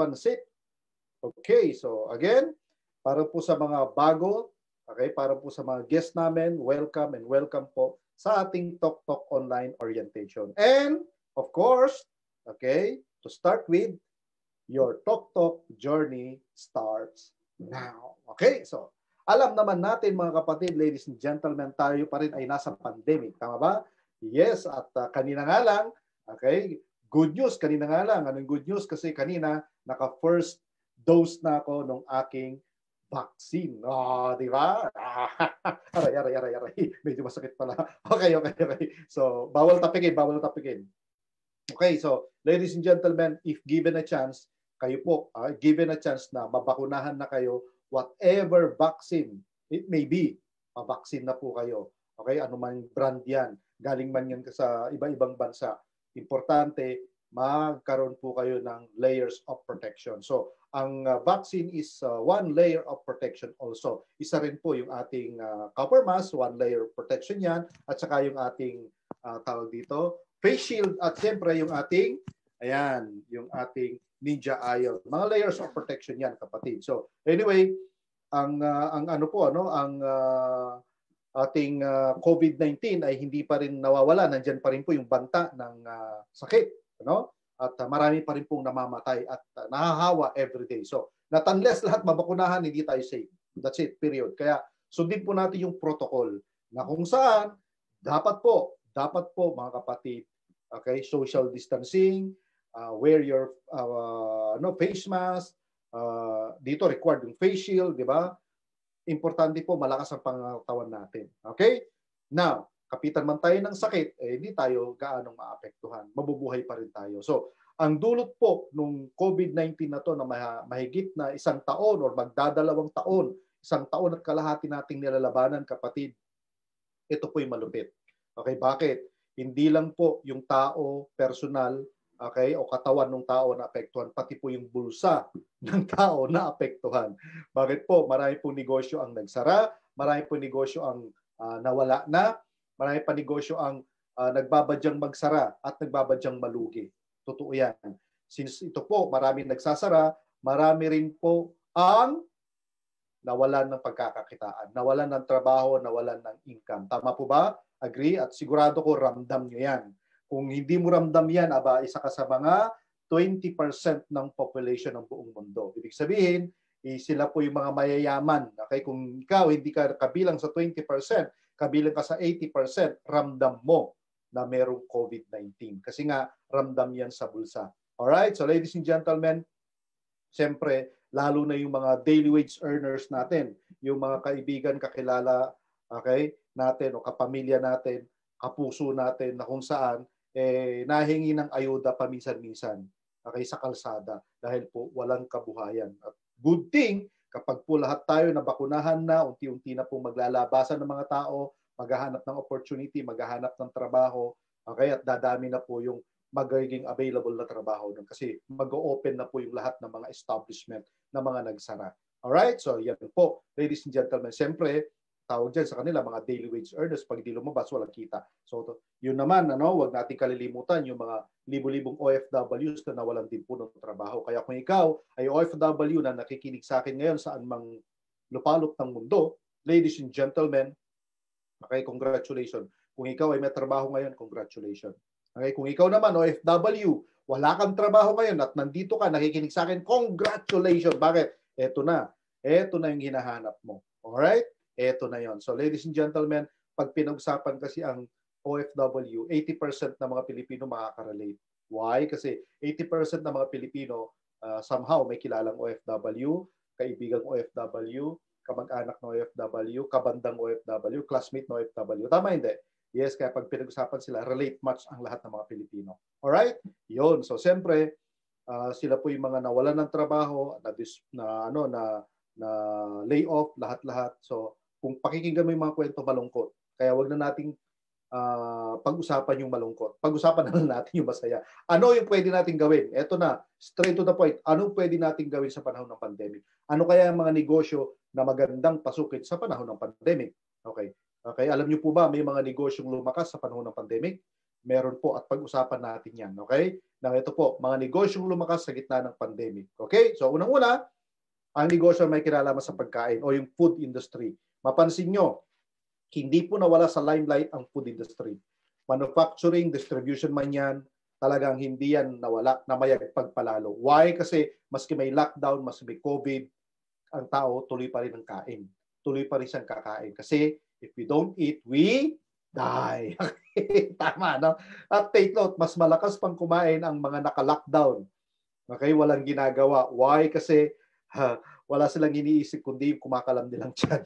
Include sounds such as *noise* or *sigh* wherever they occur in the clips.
pansit. Okay, so again, para po sa mga bago, okay, para po sa mga guests namin, welcome and welcome po sa ating Talk Talk Online Orientation. And of course, okay, to start with, your Talk Talk journey starts now. Okay, so alam naman natin mga kapatid, ladies and gentlemen, tayo pa rin ay nasa pandemic. Tama ba? Yes, at uh, kanina nga lang, okay, Good news, kanina nga lang. Anong good news? Kasi kanina, naka-first dose na ako ng aking vaccine. Oh, di ba? Ah, *laughs* aray, aray, aray, aray. Medyo masakit pala. *laughs* Okay, okay, okay. So, bawal tapikin, bawal tapikin. Okay, so, ladies and gentlemen, if given a chance, kayo po, uh, given a chance na mabakunahan na kayo, whatever vaccine it may be, mabaksin na po kayo. Okay, anuman brand yan, galing man yan sa iba-ibang bansa. Importante, magkaroon po kayo ng layers of protection. So, ang uh, vaccine is uh, one layer of protection also. Isa rin po yung ating uh, ah, cover mask, one layer protection yan, at saka yung ating uh, tawag dito, face shield, at siyempre yung ating, ayan, yung ating ninja aisle. Mga layers of protection yan, kapatid. So, anyway, ang, uh, ang ano po, ano, ang uh, ating uh, COVID-19 ay hindi pa rin nawawala. Nandyan pa rin po yung banta ng uh, sakit no? At uh, marami pa rin pong namamatay at uh, nahahawa every day. So, not unless lahat mabakunahan, hindi tayo safe. That's it, period. Kaya sundin po natin yung protocol na kung saan dapat po, dapat po mga kapatid, okay, social distancing, uh, wear your uh, no face mask, uh, dito required yung face shield, di ba? Importante po malakas ang pangatawan natin. Okay? Now, kapitan man tayo ng sakit, eh, hindi tayo gaano maapektuhan. Mabubuhay pa rin tayo. So, ang dulot po nung COVID-19 na to na mahigit na isang taon or magdadalawang taon, isang taon at kalahati nating nilalabanan, kapatid, ito po'y malupit. Okay, bakit? Hindi lang po yung tao, personal, okay, o katawan ng tao na apektuhan, pati po yung bulsa *laughs* ng tao na apektuhan. Bakit po? Marami po negosyo ang nagsara, marami po negosyo ang uh, nawala na, Marami pa negosyo ang uh, nagbabadyang magsara at nagbabadyang malugi. Totoo yan. Since ito po, maraming nagsasara, marami rin po ang nawalan ng pagkakakitaan, nawalan ng trabaho, nawalan ng income. Tama po ba? Agree? At sigurado ko ramdam nyo yan. Kung hindi mo ramdam yan, aba, isa ka sa mga 20% ng population ng buong mundo. Ibig sabihin, eh, sila po yung mga mayayaman. Okay? Kung ikaw hindi ka kabilang sa 20%, kabilang ka sa 80%, ramdam mo na merong COVID-19. Kasi nga, ramdam yan sa bulsa. Alright, so ladies and gentlemen, siyempre, lalo na yung mga daily wage earners natin, yung mga kaibigan, kakilala, okay, natin o kapamilya natin, kapuso natin na kung saan eh, nahingi ng ayuda paminsan-minsan okay, sa kalsada dahil po walang kabuhayan. At good thing Kapag po lahat tayo na bakunahan na, unti-unti na pong maglalabasan ng mga tao, maghahanap ng opportunity, maghahanap ng trabaho, okay, at dadami na po yung magiging available na trabaho nun kasi mag-open na po yung lahat ng mga establishment na mga nagsara. Alright? So, yan po. Ladies and gentlemen, siyempre, tawag dyan sa kanila, mga daily wage earners, pag hindi lumabas, walang kita. So yun naman, ano, wag natin kalilimutan yung mga libo-libong OFWs na nawalan din po ng trabaho. Kaya kung ikaw ay OFW na nakikinig sa akin ngayon saan mang lupalop ng mundo, ladies and gentlemen, okay, congratulations. Kung ikaw ay may trabaho ngayon, congratulations. Okay, kung ikaw naman OFW, wala kang trabaho ngayon at nandito ka, nakikinig sa akin, congratulations. Bakit? Eto na. Eto na yung hinahanap mo. Alright? eto na yon. So ladies and gentlemen, pag pinag-usapan kasi ang OFW, 80% ng mga Pilipino makaka-relate. Why? Kasi 80% ng mga Pilipino uh, somehow may kilalang OFW, kaibigan OFW, kamag-anak ng OFW, kabandang OFW, classmate ng OFW. Tama hindi? Yes, kaya pag pinag-usapan sila, relate much ang lahat ng mga Pilipino. Alright? Yun. So, siyempre, uh, sila po yung mga nawalan ng trabaho, na, na, ano, na, na layoff, lahat-lahat. So, kung pakikinggan mo yung mga kwento malungkot. Kaya wag na nating uh, pag-usapan yung malungkot. Pag-usapan *laughs* na lang natin yung masaya. Ano yung pwede nating gawin? Ito na, straight to the point. Ano pwede nating gawin sa panahon ng pandemic? Ano kaya yung mga negosyo na magandang pasukin sa panahon ng pandemic? Okay. Okay, alam niyo po ba may mga negosyong lumakas sa panahon ng pandemic? Meron po at pag-usapan natin 'yan, okay? Now ito po, mga negosyong lumakas sa gitna ng pandemic. Okay? So unang-una, ang negosyo may kinalaman sa pagkain o yung food industry Mapansin nyo, hindi po nawala sa limelight ang food industry. Manufacturing, distribution man yan, talagang hindi yan nawala, namayag pagpalalo. Why? Kasi maski may lockdown, maski may COVID, ang tao tuloy pa rin ang kain. Tuloy pa rin siyang kakain. Kasi if we don't eat, we die. *laughs* Tama, no? At take note, mas malakas pang kumain ang mga naka-lockdown. Okay, walang ginagawa. Why? Kasi ha, wala silang iniisip kundi yung kumakalam nilang tiyan.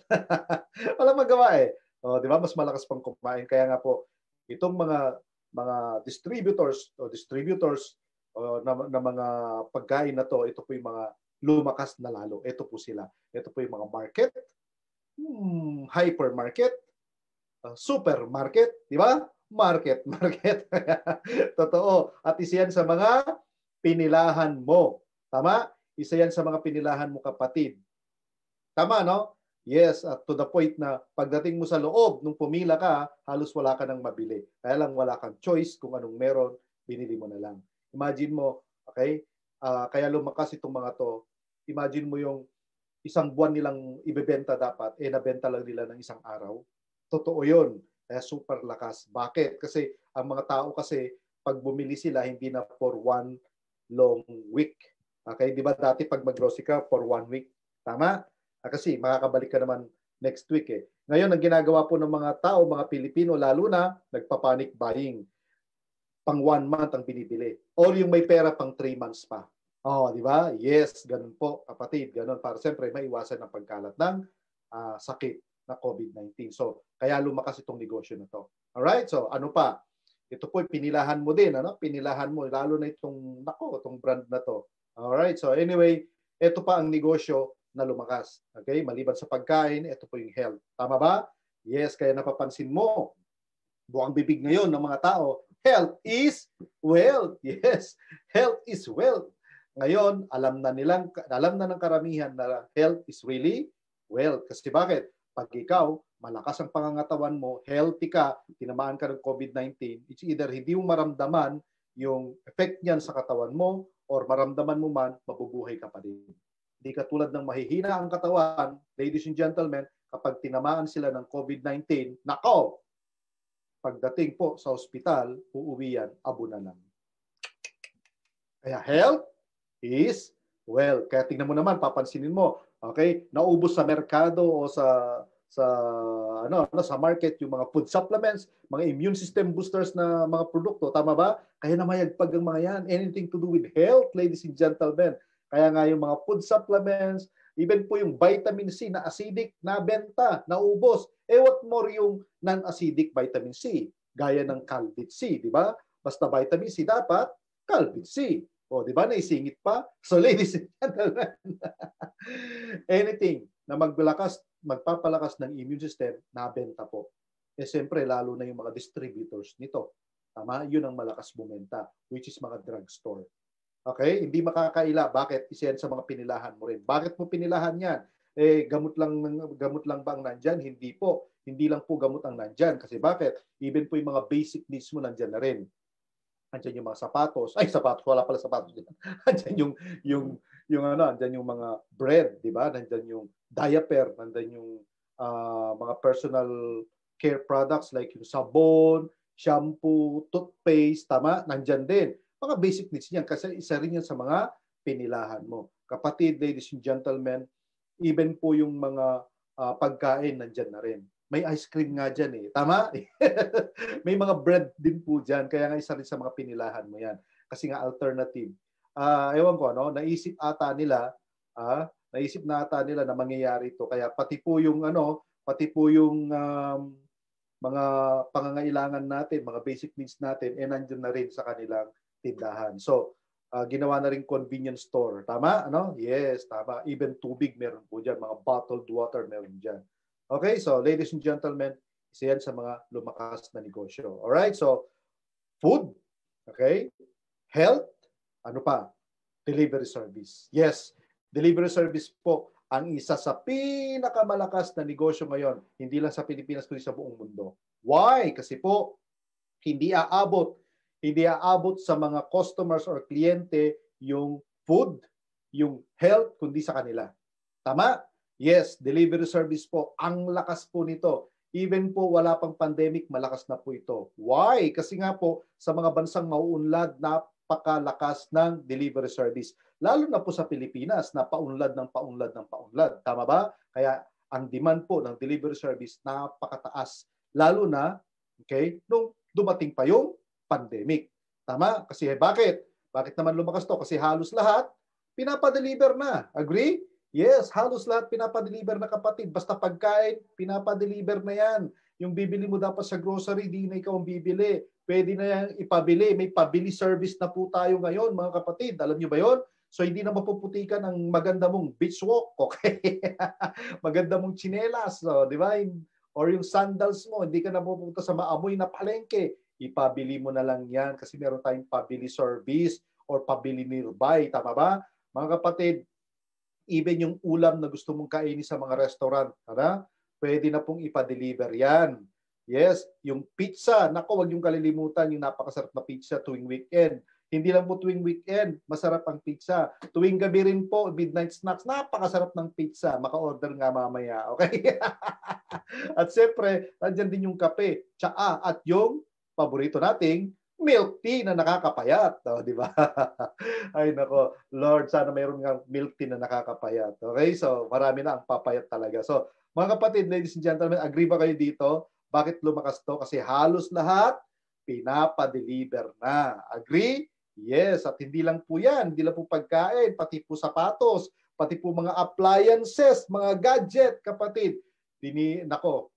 *laughs* wala magawa eh. Oh, di ba? Mas malakas pang kumain. Kaya nga po, itong mga mga distributors o oh, distributors o, oh, na, na mga pagkain na to, ito po yung mga lumakas na lalo. Ito po sila. Ito po yung mga market, hmm, hypermarket, uh, supermarket, di ba? Market, *laughs* market. Totoo. At isiyan sa mga pinilahan mo. Tama? Isa yan sa mga pinilahan mo kapatid. Tama, no? Yes, at to the point na pagdating mo sa loob, nung pumila ka, halos wala ka nang mabili. Kaya lang wala kang choice kung anong meron, binili mo na lang. Imagine mo, okay? Uh, kaya lumakas itong mga to. Imagine mo yung isang buwan nilang ibebenta dapat, eh nabenta lang nila ng isang araw. Totoo yun. Kaya super lakas. Bakit? Kasi ang mga tao kasi pag bumili sila, hindi na for one long week Okay, di ba dati pag mag-grocery ka for one week, tama? Ah, kasi makakabalik ka naman next week eh. Ngayon, ang ginagawa po ng mga tao, mga Pilipino, lalo na nagpapanic buying. Pang one month ang binibili. Or yung may pera pang three months pa. Oh, di ba? Yes, ganun po, kapatid. Ganun para siyempre maiwasan ang pagkalat ng uh, sakit na COVID-19. So, kaya lumakas itong negosyo na to. All right? So, ano pa? Ito po, pinilahan mo din. Ano? Pinilahan mo, lalo na itong, nako, itong brand na to. All right. so anyway, ito pa ang negosyo na lumakas. Okay, maliban sa pagkain, ito po yung health. Tama ba? Yes, kaya napapansin mo, buwang bibig ngayon ng mga tao, health is wealth. *laughs* Yes, health is wealth. Ngayon, alam na nilang alam na ng karamihan na health is really wealth. Kasi bakit? Pag ikaw malakas ang pangangatawan mo, healthy ka, tinamaan ka ng COVID-19, it's either hindi mo maramdaman yung effect niyan sa katawan mo or maramdaman mo man, mabubuhay ka pa rin. Hindi katulad ng mahihina ang katawan, ladies and gentlemen, kapag tinamaan sila ng COVID-19, nako! Pagdating po sa ospital, uuwi yan, abo na lang. Kaya health is well. Kaya tingnan mo naman, papansinin mo, okay, naubos sa merkado o sa sa ano no sa market yung mga food supplements, mga immune system boosters na mga produkto, tama ba? Kaya namayag pag ang mga yan, anything to do with health, ladies and gentlemen. Kaya nga yung mga food supplements, even po yung vitamin C na acidic na benta, naubos. Eh what more yung non-acidic vitamin C, gaya ng Calvit C, di ba? Basta vitamin C dapat Calvit C. O, di ba? Naisingit pa. So, *laughs* ladies and gentlemen, *laughs* anything na maglalakas magpapalakas ng immune system, nabenta po. Eh siyempre, lalo na yung mga distributors nito. Tama? Yun ang malakas bumenta, which is mga drugstore. Okay? Hindi makakaila. Bakit? Isa yan sa mga pinilahan mo rin. Bakit mo pinilahan yan? Eh, gamot lang, gamot lang ba ang nandyan? Hindi po. Hindi lang po gamot ang nandyan. Kasi bakit? Even po yung mga basic needs mo nandyan na rin andyan yung mga sapatos. Ay, sapatos. Wala pala sapatos. *laughs* andyan yung, yung, yung ano, andyan yung mga bread, di ba? Nandyan yung diaper, nandyan yung uh, mga personal care products like yung sabon, shampoo, toothpaste, tama? Nandiyan din. Mga basic needs niyan kasi isa rin yan sa mga pinilahan mo. Kapatid, ladies and gentlemen, even po yung mga uh, pagkain nandiyan na rin. May ice cream nga dyan eh. Tama? *laughs* May mga bread din po dyan. Kaya nga isa rin sa mga pinilahan mo yan. Kasi nga alternative. Uh, ewan ko, no? naisip ata nila, uh, naisip na ata nila na mangyayari ito. Kaya pati po yung, ano, pati po yung um, mga pangangailangan natin, mga basic needs natin, eh nandiyan na rin sa kanilang tindahan. So, uh, ginawa na rin convenience store. Tama? Ano? Yes, tama. Even tubig meron po dyan. Mga bottled water meron dyan. Okay, so ladies and gentlemen, isa yan sa mga lumakas na negosyo. Alright, so food, okay, health, ano pa? Delivery service. Yes, delivery service po ang isa sa pinakamalakas na negosyo ngayon, hindi lang sa Pilipinas kundi sa buong mundo. Why? Kasi po, hindi aabot, hindi aabot sa mga customers or kliyente yung food, yung health, kundi sa kanila. Tama? Yes, delivery service po. Ang lakas po nito. Even po wala pang pandemic, malakas na po ito. Why? Kasi nga po sa mga bansang mauunlad, napakalakas ng delivery service. Lalo na po sa Pilipinas, na paunlad ng paunlad ng paunlad. Tama ba? Kaya ang demand po ng delivery service napakataas. Lalo na, okay, nung dumating pa yung pandemic. Tama? Kasi eh, bakit? Bakit naman lumakas to? Kasi halos lahat pinapadeliver na. Agree? Yes, halos lahat pinapadeliver na kapatid. Basta pagkain, pinapadeliver na yan. Yung bibili mo dapat sa grocery, di na ikaw ang bibili. Pwede na yan ipabili. May pabili service na po tayo ngayon, mga kapatid. Alam nyo ba yon? So hindi na mapuputikan ang maganda mong beach walk, *laughs* okay? maganda mong chinelas, no? Oh, di ba? Or yung sandals mo, hindi ka na pupunta sa maamoy na palengke. Ipabili mo na lang yan kasi meron tayong pabili service or pabili nearby, tama ba? Mga kapatid, even yung ulam na gusto mong kainin sa mga restaurant, ha? pwede na pong ipa-deliver yan. Yes, yung pizza, nako wag yung kalilimutan yung napakasarap na pizza tuwing weekend. Hindi lang po tuwing weekend, masarap ang pizza. Tuwing gabi rin po, midnight snacks, napakasarap ng pizza. Maka-order nga mamaya, okay? *laughs* at siyempre, nandiyan din yung kape, tsaa at yung paborito nating milk tea na nakakapayat, oh, di ba? *laughs* Ay nako, Lord, sana mayroon ng milk tea na nakakapayat. Okay? So, marami na ang papayat talaga. So, mga kapatid, ladies and gentlemen, agree ba kayo dito? Bakit lumakas to? Kasi halos lahat pinapadeliver na. Agree? Yes, at hindi lang po yan, hindi lang po pagkain, pati po sapatos, pati po mga appliances, mga gadget, kapatid. Dini, nako,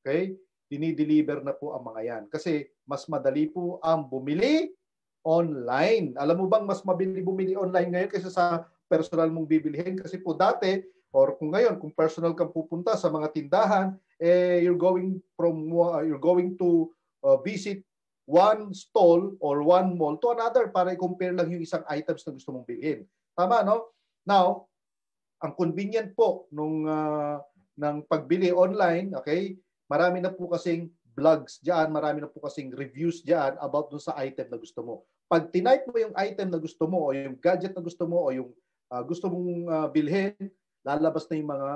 okay? dinideliver na po ang mga yan. Kasi mas madali po ang bumili online. Alam mo bang mas mabili bumili online ngayon kaysa sa personal mong bibilihin? Kasi po dati, or kung ngayon, kung personal kang pupunta sa mga tindahan, eh, you're going from uh, you're going to uh, visit one stall or one mall to another para i-compare lang yung isang items na gusto mong bilhin. Tama, no? Now, ang convenient po nung uh, ng pagbili online, okay? Marami na po kasing vlogs diyan, marami na po kasing reviews diyan about dun sa item na gusto mo. Pag tinipe mo yung item na gusto mo o yung gadget na gusto mo o yung uh, gusto mong uh, bilhin, lalabas na yung mga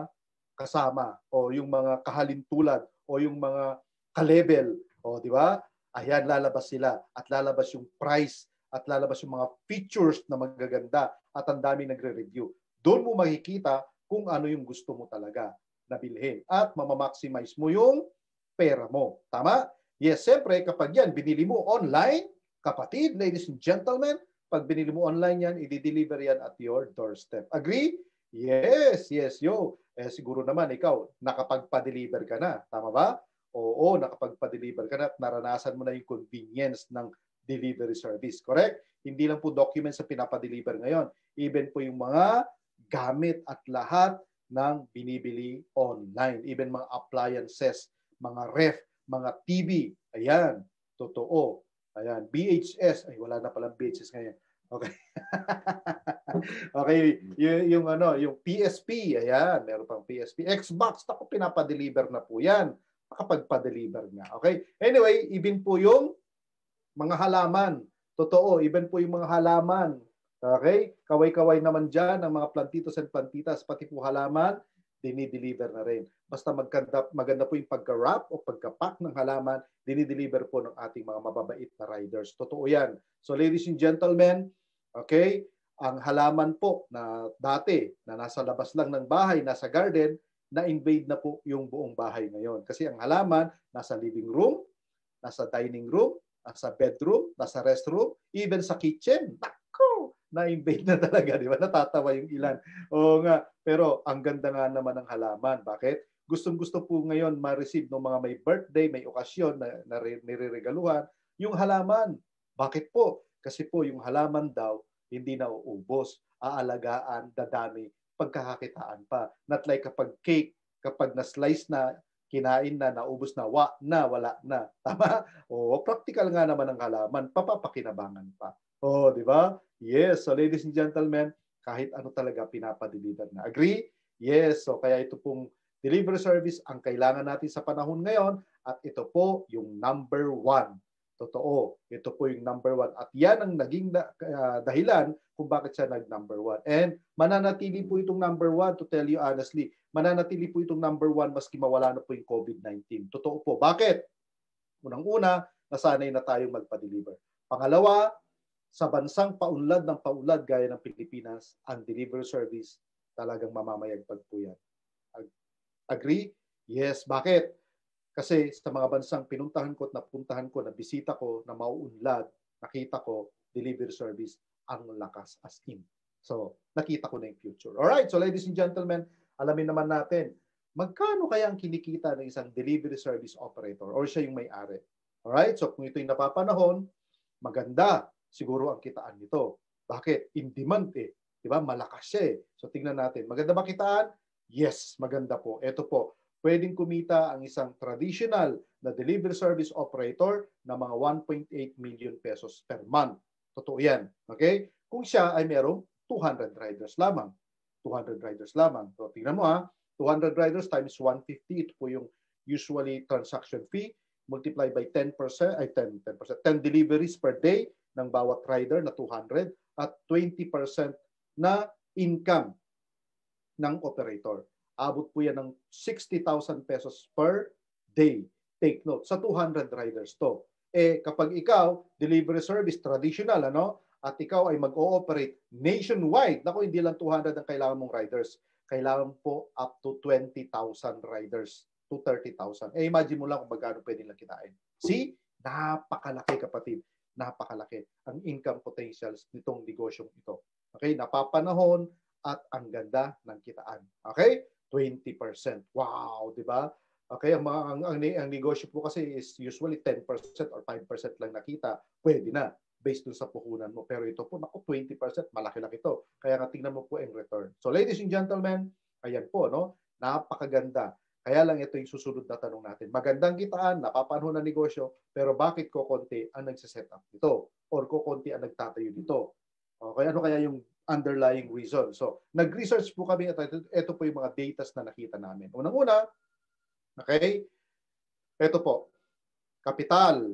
kasama o yung mga kahalintulad o yung mga ka-level, O, di ba? Ayan, lalabas sila at lalabas yung price at lalabas yung mga features na magaganda at ang dami nagre-review. Doon mo makikita kung ano yung gusto mo talaga na bilhin at mamamaximize mo yung pera mo. Tama? Yes, siyempre kapag yan binili mo online, kapatid, ladies and gentlemen, pag binili mo online yan, i-deliver yan at your doorstep. Agree? Yes, yes, yo. Eh, siguro naman ikaw, nakapagpa-deliver ka na. Tama ba? Oo, nakapagpa-deliver ka na at naranasan mo na yung convenience ng delivery service. Correct? Hindi lang po documents sa pinapa-deliver ngayon. Even po yung mga gamit at lahat ng binibili online. Even mga appliances, mga ref, mga TV. Ayan, totoo. Ayan, BHS. Ay, wala na palang BHS ngayon. Okay. *laughs* okay, yung, yung ano, yung PSP, ayan, meron pang PSP. Xbox, ako pinapa-deliver na po 'yan. Makapagpa-deliver na. Okay? Anyway, even po yung mga halaman. Totoo, even po yung mga halaman Okay? Kaway-kaway naman dyan ang mga plantitos and plantitas, pati po halaman, dinideliver na rin. Basta maganda, maganda po yung pagka-wrap o pagka-pack ng halaman, dinideliver po ng ating mga mababait na riders. Totoo yan. So ladies and gentlemen, okay, ang halaman po na dati na nasa labas lang ng bahay, nasa garden, na-invade na po yung buong bahay ngayon. Kasi ang halaman, nasa living room, nasa dining room, nasa bedroom, nasa restroom, even sa kitchen na-invade na *laughs* talaga, di ba? Natatawa yung ilan. O nga, pero ang ganda nga naman ng halaman. Bakit? Gustong-gusto po ngayon ma-receive ng mga may birthday, may okasyon na, na nireregaluhan, yung halaman. Bakit po? Kasi po yung halaman daw hindi na uubos, aalagaan, dadami, pagkakakitaan pa. Not like kapag cake, kapag na-slice na, kinain na, naubos na, wa na, wala na. *laughs* Tama? Oo, practical nga naman ang halaman, papapakinabangan pa. Oo, di ba? Yes. So ladies and gentlemen, kahit ano talaga pinapadeliver na. Agree? Yes. So kaya ito pong delivery service ang kailangan natin sa panahon ngayon at ito po yung number one. Totoo. Ito po yung number one. At yan ang naging ah, dahilan kung bakit siya nag-number one. And mananatili po itong number one, to tell you honestly, mananatili po itong number one maski mawala na po yung COVID-19. Totoo po. Bakit? Unang-una, nasanay na tayong magpa-deliver. Pangalawa, sa bansang paunlad ng paunlad gaya ng Pilipinas, ang delivery service talagang mamamayagpag po yan. Ag- agree? Yes. Bakit? Kasi sa mga bansang pinuntahan ko at napuntahan ko, nabisita ko, na mauunlad, nakita ko, delivery service, ang lakas as in. So, nakita ko na yung future. Alright, so ladies and gentlemen, alamin naman natin, magkano kaya ang kinikita ng isang delivery service operator or siya yung may-ari? Alright, so kung ito yung napapanahon, maganda siguro ang kitaan nito. Bakit? In demand eh. Di ba? Malakas siya eh. So tingnan natin. Maganda ba kitaan? Yes, maganda po. Ito po. Pwedeng kumita ang isang traditional na delivery service operator na mga 1.8 million pesos per month. Totoo yan. Okay? Kung siya ay merong 200 riders lamang. 200 riders lamang. So tingnan mo ha. 200 riders times 150. Ito po yung usually transaction fee multiply by 10% ay 10 10%, 10 deliveries per day ng bawat rider na 200 at 20% na income ng operator. Abot po yan ng 60,000 pesos per day. Take note, sa 200 riders to. Eh kapag ikaw, delivery service, traditional, ano? At ikaw ay mag-ooperate nationwide. Naku, hindi lang 200 ang kailangan mong riders. Kailangan po up to 20,000 riders to 30,000. Eh imagine mo lang kung magkano pwede lang kinain. See? Napakalaki kapatid napakalaki ang income potentials nitong negosyong ito. Okay, napapanahon at ang ganda ng kitaan. Okay? 20%. Wow, 'di ba? Okay, ang, ang, ang, ang negosyo po kasi is usually 10% or 5% lang nakita, pwede na based dun sa puhunan mo. Pero ito po, naku, 20%, malaki-laki ito. Kaya nga tingnan mo po ang return. So ladies and gentlemen, ayan po, no? napakaganda kaya lang ito yung susunod na tanong natin. Magandang kitaan, napapanhon na negosyo, pero bakit ko konti ang nagsiset up nito? Or ko konti ang nagtatayo nito? Okay, ano kaya yung underlying reason? So, nag-research po kami at ito, ito po yung mga datas na nakita namin. Unang-una, okay, ito po, kapital,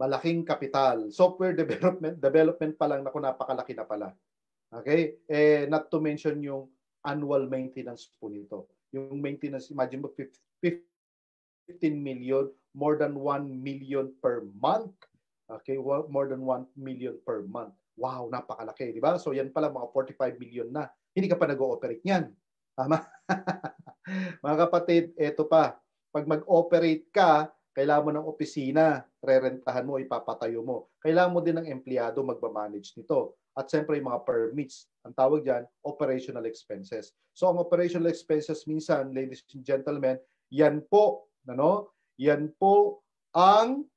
malaking kapital, software development, development pa lang, naku, napakalaki na pala. Okay? Eh, not to mention yung annual maintenance po nito yung maintenance, imagine mo, 15 million, more than 1 million per month. Okay, well, more than 1 million per month. Wow, napakalaki, di ba? So yan pala, mga 45 million na. Hindi ka pa nag-ooperate niyan. Tama? *laughs* mga kapatid, eto pa. Pag mag-operate ka, kailangan mo ng opisina, rerentahan mo, ipapatayo mo. Kailangan mo din ng empleyado magmamanage nito at siyempre yung mga permits. Ang tawag dyan, operational expenses. So ang operational expenses minsan, ladies and gentlemen, yan po, ano? Yan po ang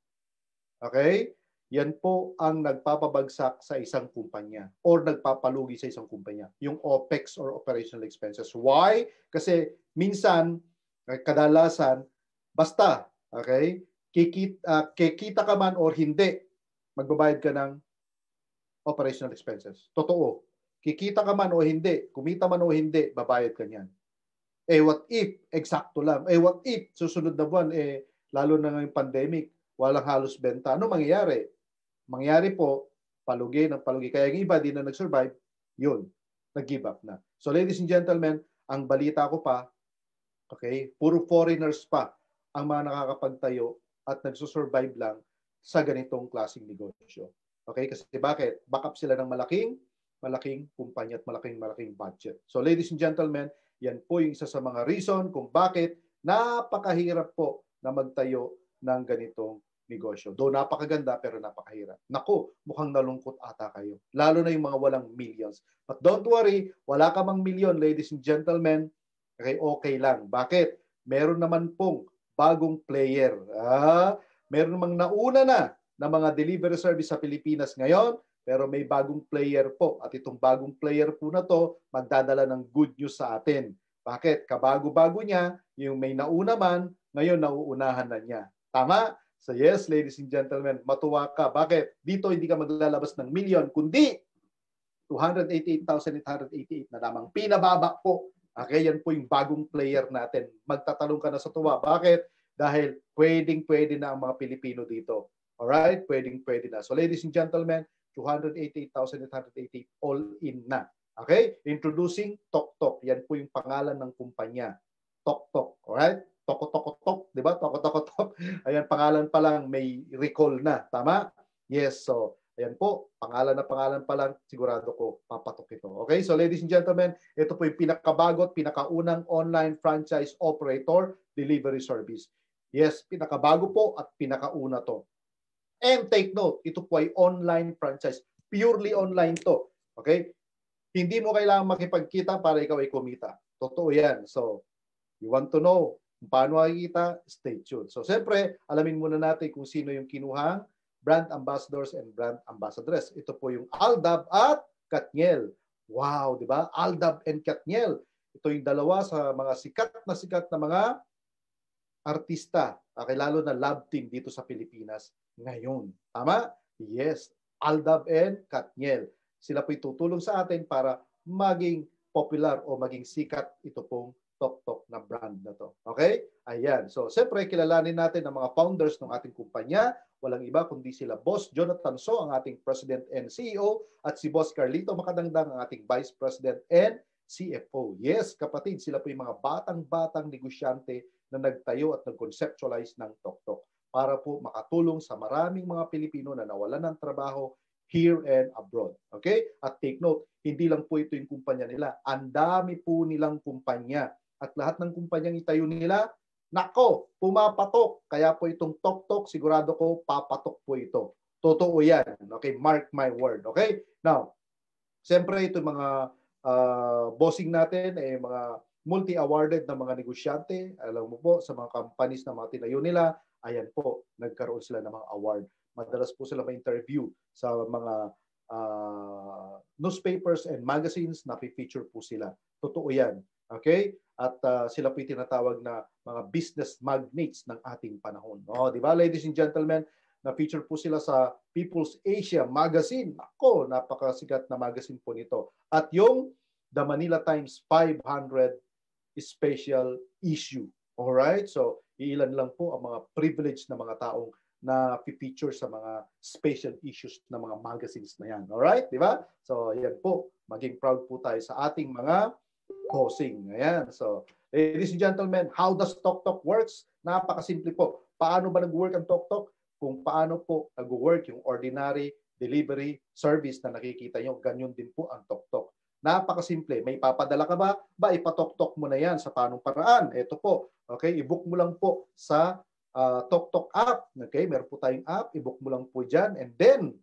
okay? Yan po ang nagpapabagsak sa isang kumpanya or nagpapalugi sa isang kumpanya, yung OPEX or operational expenses. Why? Kasi minsan, eh, kadalasan, basta, okay? Kikita, uh, kikita ka man or hindi, magbabayad ka ng operational expenses. Totoo. Kikita ka man o hindi, kumita man o hindi, babayad ka niyan. Eh what if, eksakto lang. Eh what if, susunod na buwan, eh lalo na ngayong pandemic, walang halos benta. Ano mangyayari? Mangyayari po, palugi ng palugi. Kaya yung iba, di na nag-survive, yun, nag-give up na. So ladies and gentlemen, ang balita ko pa, okay, puro foreigners pa ang mga nakakapagtayo at nagsusurvive lang sa ganitong klaseng negosyo. Okay? Kasi bakit? Backup sila ng malaking, malaking kumpanya at malaking, malaking budget. So ladies and gentlemen, yan po yung isa sa mga reason kung bakit napakahirap po na magtayo ng ganitong negosyo. Do napakaganda pero napakahirap. Nako, mukhang nalungkot ata kayo. Lalo na yung mga walang millions. But don't worry, wala ka mang milyon, ladies and gentlemen. Okay, okay lang. Bakit? Meron naman pong bagong player. Ah, meron namang nauna na na mga delivery service sa Pilipinas ngayon, pero may bagong player po. At itong bagong player po na to, magdadala ng good news sa atin. Bakit? Kabago-bago niya, yung may nauna man, ngayon nauunahan na niya. Tama? So yes, ladies and gentlemen, matuwa ka. Bakit? Dito hindi ka maglalabas ng million, kundi 288,888 na lamang. Pinababa po. Okay, yan po yung bagong player natin. Magtatalong ka na sa tuwa. Bakit? Dahil pwedeng-pwede na ang mga Pilipino dito. Alright, right? Pwedeng pwede na. So ladies and gentlemen, 288,888 all in na. Okay? Introducing TokTok. Yan po yung pangalan ng kumpanya. TokTok. All right? Tokotokotok, di ba? Tokotokotok. *laughs* Ayan, pangalan pa lang may recall na. Tama? Yes, so ayan po, pangalan na pangalan pa lang, sigurado ko papatok ito. Okay, so ladies and gentlemen, ito po yung pinakabagot, pinakaunang online franchise operator delivery service. Yes, pinakabago po at pinakauna to. And take note, ito po ay online franchise. Purely online to. Okay? Hindi mo kailangan makipagkita para ikaw ay kumita. Totoo yan. So, you want to know paano makikita? Stay tuned. So, siyempre, alamin muna natin kung sino yung kinuhang brand ambassadors and brand ambassadress. Ito po yung Aldab at Katniel. Wow, di ba? Aldab and Katniel. Ito yung dalawa sa mga sikat na sikat na mga artista, lalo na love team dito sa Pilipinas ngayon. Tama? Yes. Aldab and Katniel. Sila po'y tutulong sa atin para maging popular o maging sikat ito pong Tok Tok na brand na to. Okay? Ayan. So, siyempre, kilalanin natin ang mga founders ng ating kumpanya. Walang iba kundi sila Boss Jonathan So, ang ating President and CEO, at si Boss Carlito Makadangdang, ang ating Vice President and CFO. Yes, kapatid, sila po yung mga batang-batang negosyante na nagtayo at nag-conceptualize ng TokTok para po makatulong sa maraming mga Pilipino na nawalan ng trabaho here and abroad. Okay? At take note, hindi lang po ito yung kumpanya nila. Ang dami po nilang kumpanya. At lahat ng kumpanyang itayo nila, nako, pumapatok. Kaya po itong TokTok, sigurado ko, papatok po ito. Totoo yan. Okay? Mark my word. Okay? Now, siyempre ito mga uh, bossing natin, eh, mga multi-awarded na mga negosyante. Alam mo po, sa mga companies na mga tinayo nila, ayan po, nagkaroon sila ng mga award. Madalas po sila ma-interview sa mga uh, newspapers and magazines na feature po sila. Totoo yan. Okay? At uh, sila po tinatawag na mga business magnates ng ating panahon. Oh, di ba, ladies and gentlemen? Na-feature po sila sa People's Asia magazine. Ako, napakasigat na magazine po nito. At yung The Manila Times 500 special issue. All right? So, ilan lang po ang mga privilege ng mga taong na feature sa mga special issues ng mga magazines na yan. All right? Di ba? So, yan po. Maging proud po tayo sa ating mga posing. Ayan. So, ladies and gentlemen, how does TokTok works? Napakasimple po. Paano ba nag-work ang TokTok? Kung paano po nag-work yung ordinary delivery service na nakikita nyo, ganyan din po ang TokTok. Napakasimple. May papadala ka ba? Ba ipatoktok mo na yan sa panong paraan. Ito po. Okay, i-book mo lang po sa uh, TokTok app. Okay, meron po tayong app. I-book mo lang po dyan. And then,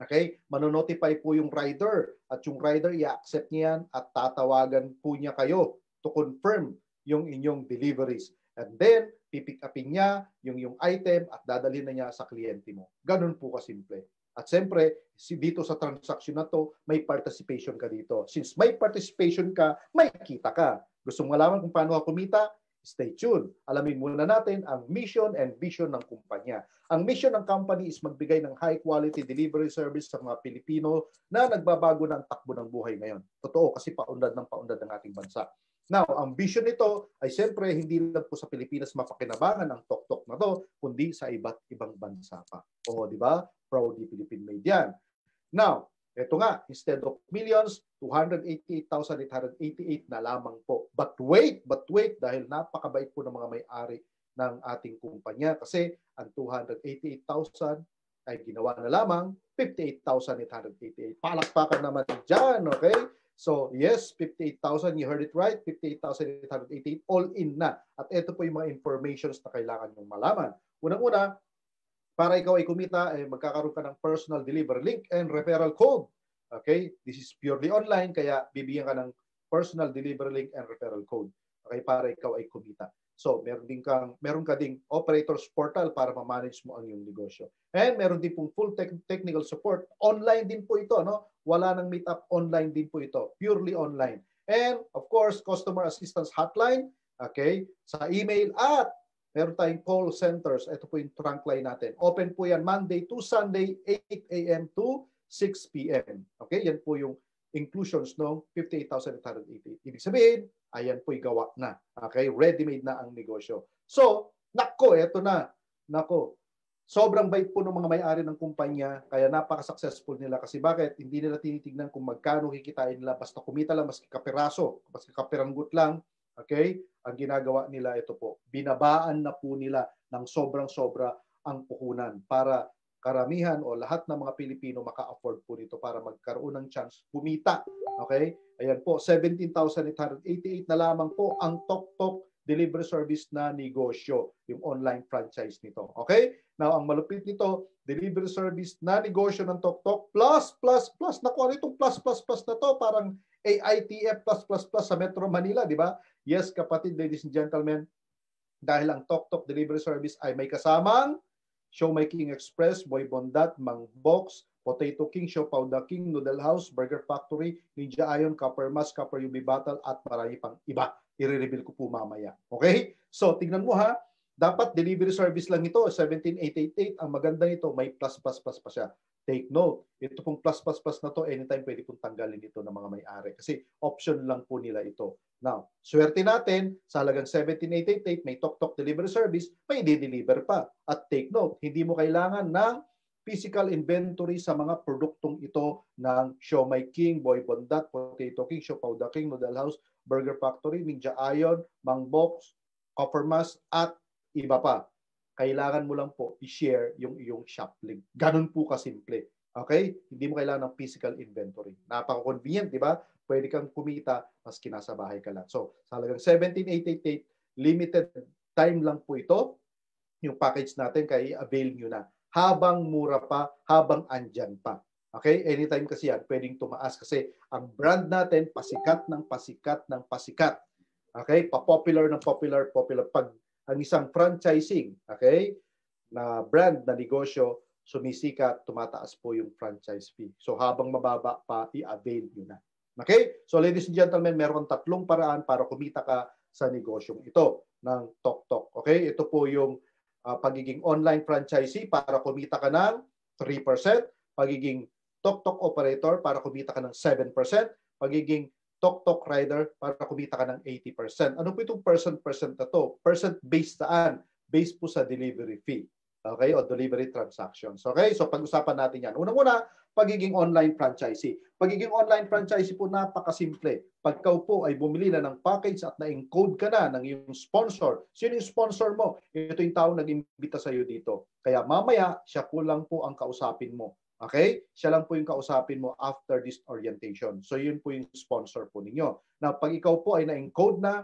okay, manonotify po yung rider. At yung rider, i-accept niya yan at tatawagan po niya kayo to confirm yung inyong deliveries. And then, pipick upin niya yung yung item at dadalhin na niya sa kliyente mo. Ganun po kasimple. At siyempre, si dito sa transaksyon na to, may participation ka dito. Since may participation ka, may kita ka. Gusto mo malaman kung paano ka kumita? Stay tuned. Alamin muna natin ang mission and vision ng kumpanya. Ang mission ng company is magbigay ng high quality delivery service sa mga Pilipino na nagbabago ng takbo ng buhay ngayon. Totoo kasi paundad ng paundad ng ating bansa. Now, ang vision nito ay siyempre hindi lang po sa Pilipinas mapakinabangan ang tok-tok na to, kundi sa iba't ibang bansa pa. O, di ba? proud the Philippine made Now, eto nga, instead of millions, 288,888 na lamang po. But wait, but wait, dahil napakabait po ng mga may-ari ng ating kumpanya kasi ang 288,000 ay ginawa na lamang 58,888. Palakpakan naman diyan, okay? So yes, 58,000, you heard it right, 58,888, all in na. At ito po yung mga informations na kailangan nyong malaman. Unang-una, para ikaw ay kumita, eh, magkakaroon ka ng personal delivery link and referral code. Okay? This is purely online, kaya bibigyan ka ng personal delivery link and referral code. Okay? Para ikaw ay kumita. So, meron din kang meron ka ding operators portal para ma-manage mo ang iyong negosyo. And meron din pong full te- technical support. Online din po ito, no? Wala nang meetup, online din po ito. Purely online. And of course, customer assistance hotline, okay? Sa email at Meron tayong call centers. Ito po yung trunk line natin. Open po yan Monday to Sunday, 8 a.m. to 6 p.m. Okay, yan po yung inclusions ng no? 58,888. Ibig sabihin, ayan po'y gawa na. Okay, ready-made na ang negosyo. So, nako, eto na. Nako, sobrang bait po ng mga may-ari ng kumpanya, kaya napaka-successful nila. Kasi bakit? Hindi nila tinitingnan kung magkano kikitain nila. Basta kumita lang, maski kapiraso, maski kapiranggot lang, Okay? Ang ginagawa nila ito po, binabaan na po nila ng sobrang-sobra ang puhunan para karamihan o lahat ng mga Pilipino maka-afford po nito para magkaroon ng chance kumita. Okay? Ayan po, 17,888 na lamang po ang TokTok delivery service na negosyo, yung online franchise nito. Okay? Now, ang malupit nito, delivery service na negosyo ng TokTok plus, plus, plus. Naku, ano itong plus, plus, plus na to? Parang AITF++ sa Metro Manila, di ba? Yes, kapatid, ladies and gentlemen, dahil ang Tok Tok Delivery Service ay may kasamang Showmaking Express, Boy Bondat, Mang Box, Potato King, Show Powder King, Noodle House, Burger Factory, Ninja Iron, Copper Mask, Copper UV Battle, at marami pang iba. I-reveal ko po mamaya. Okay? So, tignan mo ha. Dapat delivery service lang ito, 17888. Ang maganda nito, may plus plus plus pa siya take note, ito pong plus plus plus na to, anytime pwede pong tanggalin ito ng mga may-ari. Kasi option lang po nila ito. Now, swerte natin, sa halagang 17888, may TokTok delivery service, may di-deliver pa. At take note, hindi mo kailangan ng physical inventory sa mga produktong ito ng Shomai King, Boy Bondat, Potato King, Shopauda King, Noodle House, Burger Factory, Ninja Ion, Mangbox, Box, Copper Mask, at iba pa kailangan mo lang po i-share yung iyong shop link. Ganun po kasimple. Okay? Hindi mo kailangan ng physical inventory. Napaka-convenient, di ba? Pwede kang kumita mas kinasa bahay ka lang. So, sa halagang 17,888, limited time lang po ito. Yung package natin, kaya avail nyo na. Habang mura pa, habang andyan pa. Okay? Anytime kasi yan, pwedeng tumaas kasi ang brand natin, pasikat ng pasikat ng pasikat. Okay? Pa-popular ng popular, popular. Pag ang isang franchising, okay, na brand na negosyo, sumisikat, tumataas po yung franchise fee. So habang mababa pa, i-avail nyo na. Okay? So ladies and gentlemen, meron tatlong paraan para kumita ka sa negosyong ito ng TokTok. Okay? Ito po yung uh, pagiging online franchisee para kumita ka ng 3%, pagiging TokTok operator para kumita ka ng 7%, pagiging tok-tok rider para kumita ka ng 80%. Ano po itong percent-percent na to? Percent based saan? Based po sa delivery fee. Okay? O delivery transactions. Okay? So pag-usapan natin yan. Unang-una, pagiging online franchisee. Pagiging online franchisee po napakasimple. Pagka po ay bumili na ng package at na-encode ka na ng iyong sponsor. Sino yung sponsor mo? Ito yung tao nag-imbita sa iyo dito. Kaya mamaya, siya po lang po ang kausapin mo. Okay? Siya lang po yung kausapin mo after this orientation. So yun po yung sponsor po ninyo. Na pag ikaw po ay na-encode na,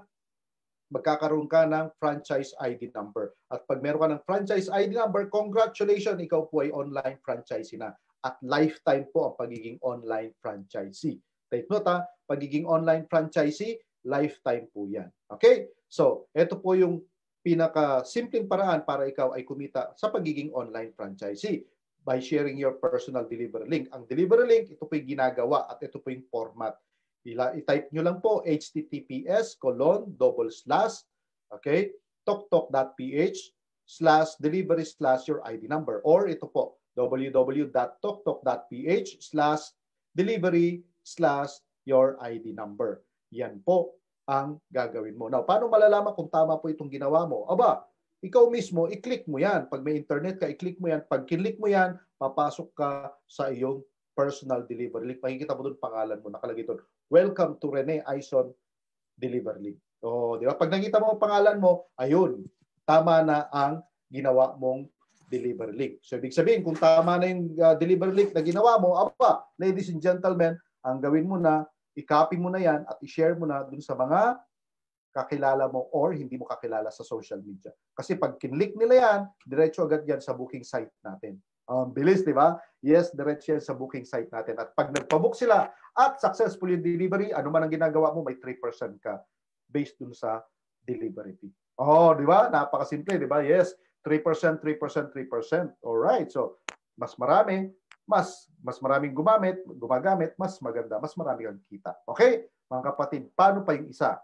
magkakaroon ka ng franchise ID number. At pag meron ka ng franchise ID number, congratulations, ikaw po ay online franchisee na. At lifetime po ang pagiging online franchisee. Take note ha, pagiging online franchisee, lifetime po yan. Okay? So, ito po yung pinaka-simpleng paraan para ikaw ay kumita sa pagiging online franchisee by sharing your personal delivery link. Ang delivery link, ito po yung ginagawa at ito po yung format. I-type nyo lang po https colon double slash okay, toktok.ph slash delivery slash your ID number or ito po www.toktok.ph slash delivery slash your ID number. Yan po ang gagawin mo. Now, paano malalaman kung tama po itong ginawa mo? Aba, ikaw mismo, i-click mo yan. Pag may internet ka, i-click mo yan. Pag kinlik mo yan, papasok ka sa iyong personal delivery link. Makikita mo doon pangalan mo, nakalagay doon. Welcome to Rene Ison Delivery Link. O, oh, di ba? Pag nakita mo ang pangalan mo, ayun, tama na ang ginawa mong delivery link. So, ibig sabihin, kung tama na yung uh, delivery link na ginawa mo, apa, ladies and gentlemen, ang gawin mo na, i-copy mo na yan at i-share mo na dun sa mga kakilala mo or hindi mo kakilala sa social media. Kasi pag kinlik nila yan, diretso agad yan sa booking site natin. Um, bilis, di ba? Yes, diretso yan sa booking site natin. At pag nagpabook sila at successful yung delivery, ano man ang ginagawa mo, may 3% ka based dun sa delivery fee. Oh, di ba? Napakasimple, di ba? Yes, 3%, 3%, 3%. All right. So, mas marami, mas mas maraming gumamit, gumagamit, mas maganda, mas marami kang kita. Okay? Mga kapatid, paano pa yung isa?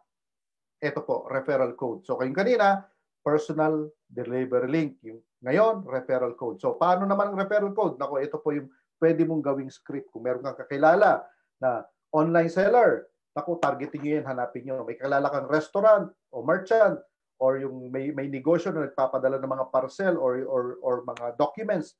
Ito po, referral code. So kayong kanina, personal delivery link. Yung ngayon, referral code. So paano naman ang referral code? Nako, ito po yung pwede mong gawing script. Kung meron kang kakilala na online seller, nako, targeting nyo yan, hanapin nyo. May kakilala kang restaurant o merchant or yung may, may negosyo na nagpapadala ng mga parcel or, or, or mga documents,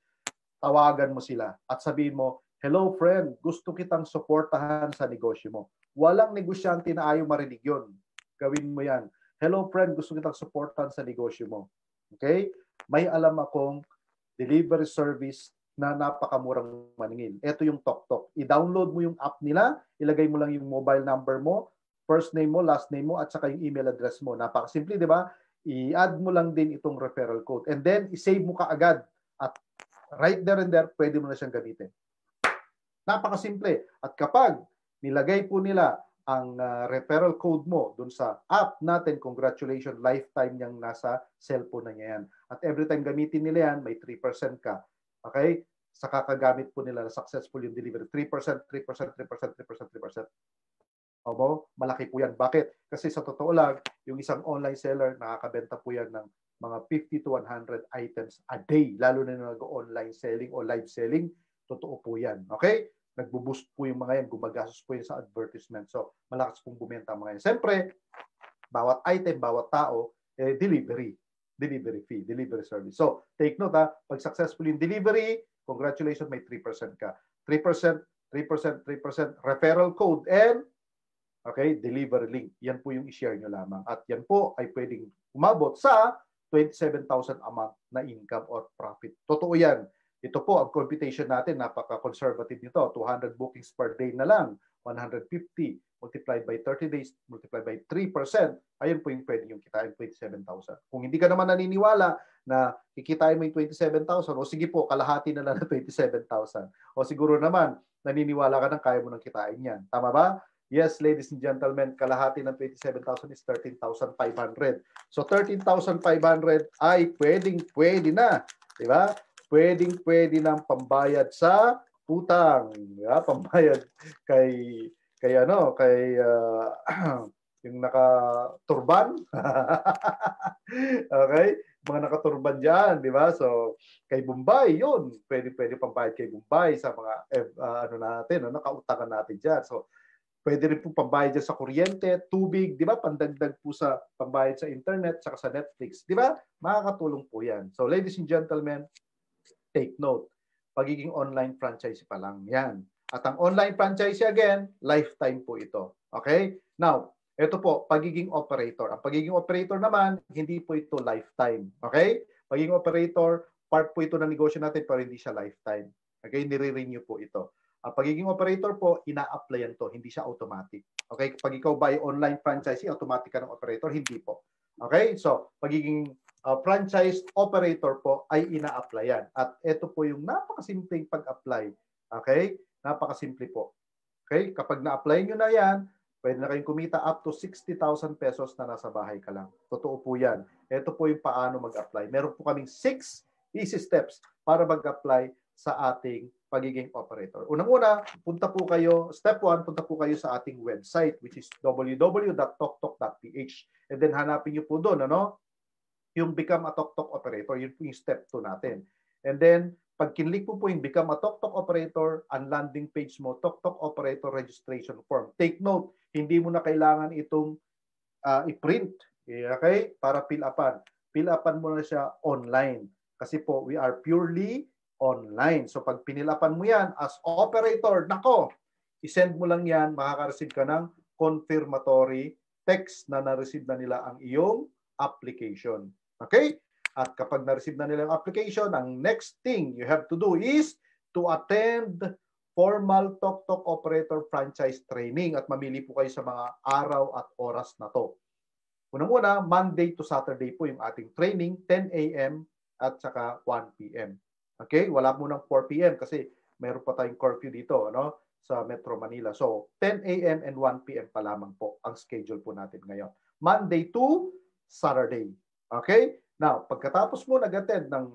tawagan mo sila at sabihin mo, Hello friend, gusto kitang suportahan sa negosyo mo. Walang negosyante na ayaw marinig yun. Gawin mo yan. Hello friend, gusto kitang supportan sa negosyo mo. Okay? May alam akong delivery service na napakamurang maningin. Ito yung TokTok. I-download mo yung app nila, ilagay mo lang yung mobile number mo, first name mo, last name mo, at saka yung email address mo. Napakasimple, di ba? I-add mo lang din itong referral code. And then, i-save mo ka agad. At right there and there, pwede mo na siyang gamitin. Napakasimple. At kapag nilagay po nila ang uh, referral code mo dun sa app natin, congratulations, lifetime niyang nasa cellphone na niya yan. At every time gamitin nila yan, may 3% ka. Okay? Sa kakagamit po nila na successful yung delivery. 3%, 3%, 3%, 3%, 3%. 3%. Obo, malaki po yan. Bakit? Kasi sa totoo lang, yung isang online seller, nakakabenta po yan ng mga 50 to 100 items a day. Lalo na nag-online selling o live selling, totoo po yan. Okay? Nagbo-boost po yung mga yan, gumagastos po yan sa advertisement. So, malakas pong bumenta mga yan. Siyempre, bawat item, bawat tao, eh, delivery. Delivery fee, delivery service. So, take note ha, pag successful yung delivery, congratulations, may 3% ka. 3%, 3%, 3% referral code and okay, delivery link. Yan po yung i-share nyo lamang. At yan po ay pwedeng umabot sa 27,000 a month na income or profit. Totoo yan. Ito po ang computation natin, napaka-conservative nito. 200 bookings per day na lang, 150 multiplied by 30 days, multiplied by 3%, ayun po yung pwede yung kitain, 27,000. Kung hindi ka naman naniniwala na kikitain mo yung 27,000, o sige po, kalahati na lang na 27,000. O siguro naman, naniniwala ka ng kaya mo nang kitain yan. Tama ba? Yes, ladies and gentlemen, kalahati ng 27,000 is 13,500. So 13,500 ay pwedeng pwede na. Di ba? pwedeng-pwede ng pambayad sa utang, yeah, pambayad *laughs* kay kay ano, kay uh, *clears throat* yung turban *laughs* okay? Mga naka turban diyan, di ba? So, kay Bombay, yun. Pwede, pwede pambayad kay Bombay sa mga, uh, ano natin, ano, nakautangan natin diyan. So, pwede rin po pambayad dyan sa kuryente, tubig, di ba? Pandagdag po sa pambayad sa internet, saka sa Netflix. Di ba? Makakatulong po yan. So, ladies and gentlemen, take note. Pagiging online franchise pa lang. Yan. At ang online franchise again, lifetime po ito. Okay? Now, ito po, pagiging operator. Ang pagiging operator naman, hindi po ito lifetime. Okay? Pagiging operator, part po ito ng negosyo natin pero hindi siya lifetime. Okay? Nire-renew po ito. Ang pagiging operator po, ina-applyan to. Hindi siya automatic. Okay? Pag ikaw buy online franchise, automatic ka ng operator? Hindi po. Okay? So, pagiging uh, franchise operator po ay ina-applyan. At ito po yung napakasimpleng pag-apply. Okay? Napakasimple po. Okay? Kapag na-apply nyo na yan, pwede na kayong kumita up to 60,000 pesos na nasa bahay ka lang. Totoo po yan. Ito po yung paano mag-apply. Meron po kaming 6 easy steps para mag-apply sa ating pagiging operator. Unang-una, punta po kayo, step 1, punta po kayo sa ating website which is www.toktok.ph and then hanapin niyo po doon ano, yung become a tok-tok operator, yun po yung step 2 natin. And then, pag kinlik po po yung become a tok-tok operator, ang landing page mo, tok-tok operator registration form. Take note, hindi mo na kailangan itong uh, i-print, okay, para fill upan. Fill upan mo na siya online. Kasi po, we are purely online. So pag pinilapan mo yan as operator, nako, isend mo lang yan, makaka-receive ka ng confirmatory text na na-receive na nila ang iyong application. Okay? At kapag na-receive na nila yung application, ang next thing you have to do is to attend formal TokTok operator franchise training at mamili po kayo sa mga araw at oras na to. Unang-una, Monday to Saturday po yung ating training, 10 a.m. at saka 1 p.m. Okay? Wala mo ng 4 p.m. kasi meron pa tayong curfew dito no? sa Metro Manila. So, 10 a.m. and 1 p.m. pa lamang po ang schedule po natin ngayon. Monday to Saturday. Okay? Now, pagkatapos mo nag-attend ng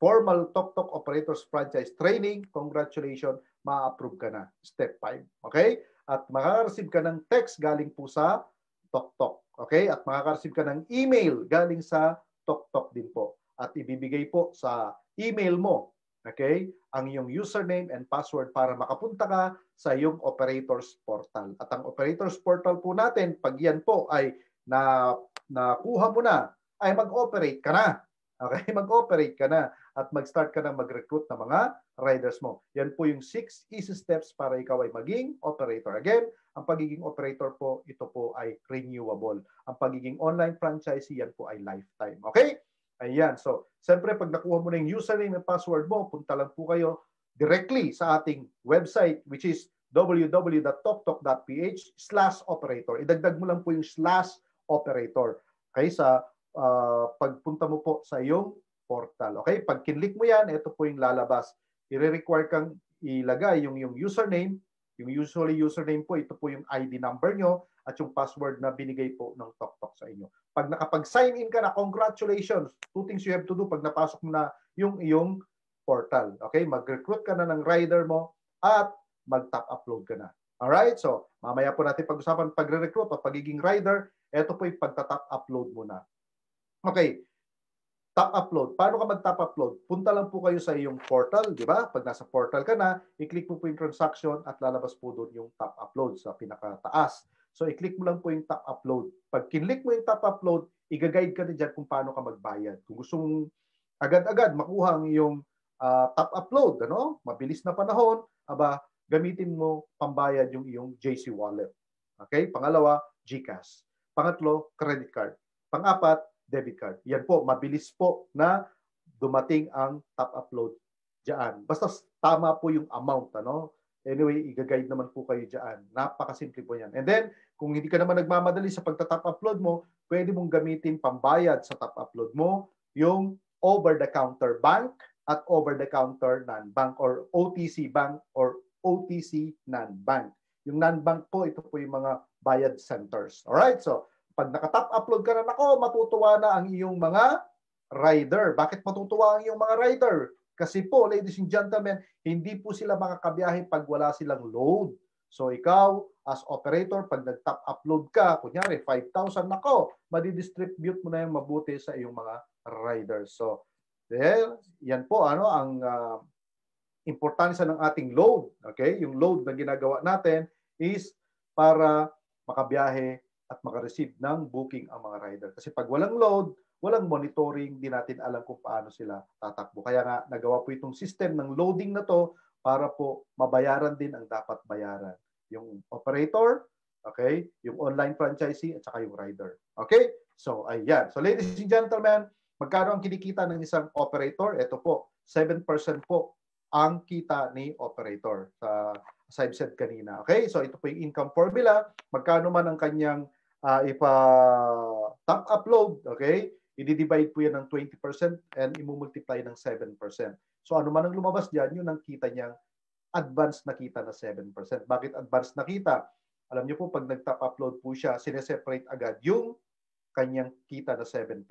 formal TokTok Operators Franchise Training, congratulations, ma-approve ka na. Step 5. Okay? At makaka-receive ka ng text galing po sa TokTok. Okay? At makaka-receive ka ng email galing sa TokTok din po. At ibibigay po sa email mo okay, ang iyong username and password para makapunta ka sa iyong operators portal. At ang operators portal po natin, pag yan po ay na, nakuha mo na ay mag-operate ka na. *laughs* Okay, mag-operate ka na at mag-start ka na mag-recruit ng mga riders mo. Yan po yung six easy steps para ikaw ay maging operator. Again, ang pagiging operator po, ito po ay renewable. Ang pagiging online franchisee, yan po ay lifetime. Okay? Ayan. So, siyempre, pag nakuha mo na yung username at password mo, punta lang po kayo directly sa ating website, which is www.toktok.ph slash operator. Idagdag mo lang po yung slash operator. Okay? Sa uh, pagpunta mo po sa iyong portal. Okay? Pag kinlik mo yan, ito po yung lalabas. I-require kang ilagay yung, yung username. Yung usually username po, ito po yung ID number nyo at yung password na binigay po ng TokTok sa inyo. Pag nakapag-sign in ka na, congratulations! Two things you have to do pag napasok mo na yung iyong portal. Okay? Mag-recruit ka na ng rider mo at mag-top upload ka na. Alright? So, mamaya po natin pag-usapan pagre-recruit at pagiging rider. Ito po yung pagta-top upload mo na. Okay. Top upload. Paano ka mag-top upload? Punta lang po kayo sa iyong portal, di ba? Pag nasa portal ka na, i-click mo po yung transaction at lalabas po doon yung top upload sa pinakataas. So i-click mo lang po yung top upload. Pag kinlik mo yung top upload, i-guide ka na dyan kung paano ka magbayad. Kung gusto mong agad-agad makuha ang iyong uh, top upload, ano? mabilis na panahon, aba, gamitin mo pambayad yung iyong JC Wallet. Okay? Pangalawa, GCash. Pangatlo, credit card. Pangapat, debit card. Yan po, mabilis po na dumating ang top upload diyan. Basta tama po yung amount. Ano? Anyway, i-guide naman po kayo diyan. Napakasimple po yan. And then, kung hindi ka naman nagmamadali sa pagta-top upload mo, pwede mong gamitin pambayad sa top upload mo yung over-the-counter bank at over-the-counter non-bank or OTC bank or OTC non-bank. Yung non-bank po, ito po yung mga bayad centers. Alright, so pag nakatap upload ka na, nako, matutuwa na ang iyong mga rider. Bakit matutuwa ang iyong mga rider? Kasi po, ladies and gentlemen, hindi po sila makakabiyahe pag wala silang load. So ikaw, as operator, pag nag-top upload ka, kunyari 5,000, nako, madidistribute mo na yung mabuti sa iyong mga riders. So, there, yan po ano ang uh, ah, importansya ng ating load. Okay? Yung load na ginagawa natin is para makabiyahe at makareceive ng booking ang mga rider. Kasi pag walang load, walang monitoring, di natin alam kung paano sila tatakbo. Kaya nga, nagawa po itong system ng loading na to para po mabayaran din ang dapat bayaran. Yung operator, okay, yung online franchisee, at saka yung rider. Okay? So, ayan. So, ladies and gentlemen, magkano ang kinikita ng isang operator? Ito po, 7% po ang kita ni operator sa as I've said kanina. Okay? So, ito po yung income formula. Magkano man ang kanyang uh, ah, ipa-top ah, upload, okay? I-divide po yan ng 20% and i-multiply ng 7%. So ano man ang lumabas diyan, yun ang kita niyang advance na kita na 7%. Bakit advance na kita? Alam niyo po, pag nag-top upload po siya, sineseparate agad yung kanyang kita na 7%.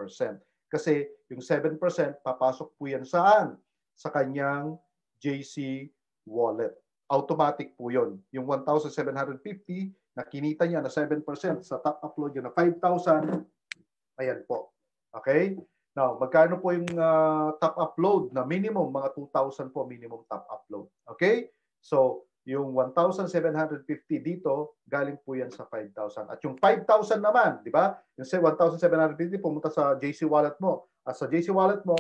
Kasi yung 7%, papasok po yan saan? Sa kanyang JC wallet. Automatic po yun. Yung 1,750, Nakinita niya na 7% sa top upload niya na 5,000. Ayan po. Okay? Now, magkano po yung uh, top upload na minimum? Mga 2,000 po minimum top upload. Okay? So, yung 1,750 dito, galing po yan sa 5,000. At yung 5,000 naman, di ba? Yung 1,750 pumunta sa JC Wallet mo. At sa JC Wallet mo,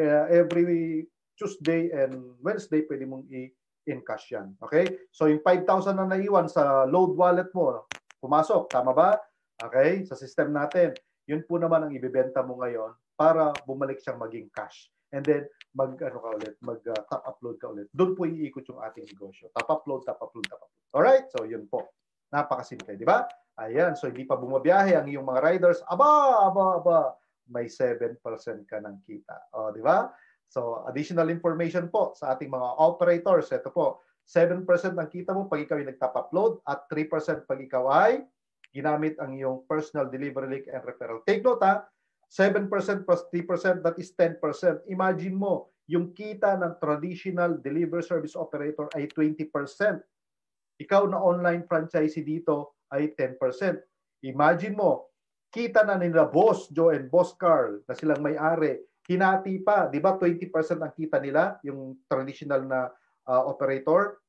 uh, every Tuesday and Wednesday, pwede mong i- in cash yan. Okay? So yung 5,000 na naiwan sa load wallet mo, pumasok. Tama ba? Okay? Sa system natin. Yun po naman ang ibebenta mo ngayon para bumalik siyang maging cash. And then, mag, ano ka ulit, mag uh, top upload ka ulit. Doon po iikot yung ating negosyo. Top upload, top upload, top upload. Alright? So, yun po. Napakasimple, di ba? Ayan, so hindi pa bumabiyahe ang iyong mga riders. Aba, aba, aba. May 7% ka ng kita. O, di ba? So additional information po sa ating mga operators. Ito po, 7% ang kita mo pag ikaw ay nagtap-upload at 3% pag ikaw ay ginamit ang iyong personal delivery link and referral. Take note ha, 7% plus 3%, that is 10%. Imagine mo, yung kita ng traditional delivery service operator ay 20%. Ikaw na online franchisee dito ay 10%. Imagine mo, kita na nila Boss Joe and Boss Carl na silang may-ari hinati pa, 'di ba? 20% ang kita nila yung traditional na uh, operator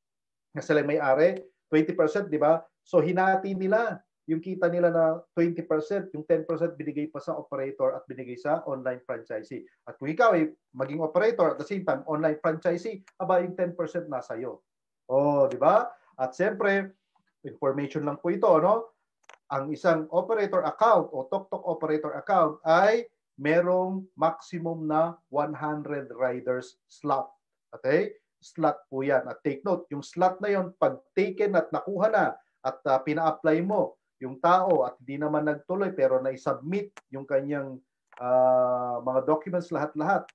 na sila may-ari, 20%, 'di ba? So hinati nila yung kita nila na 20%, yung 10% binigay pa sa operator at binigay sa online franchisee. At kung ikaw ay maging operator at the same time online franchisee, aba yung 10% nasa iyo. Oh, di ba? At siyempre, information lang po ito, no? Ang isang operator account o TokTok operator account ay merong maximum na 100 riders slot. Okay? Slot po yan. At take note, yung slot na yon pag taken at nakuha na at uh, pina-apply mo yung tao at hindi naman nagtuloy pero na-submit yung kanyang uh, mga documents lahat-lahat,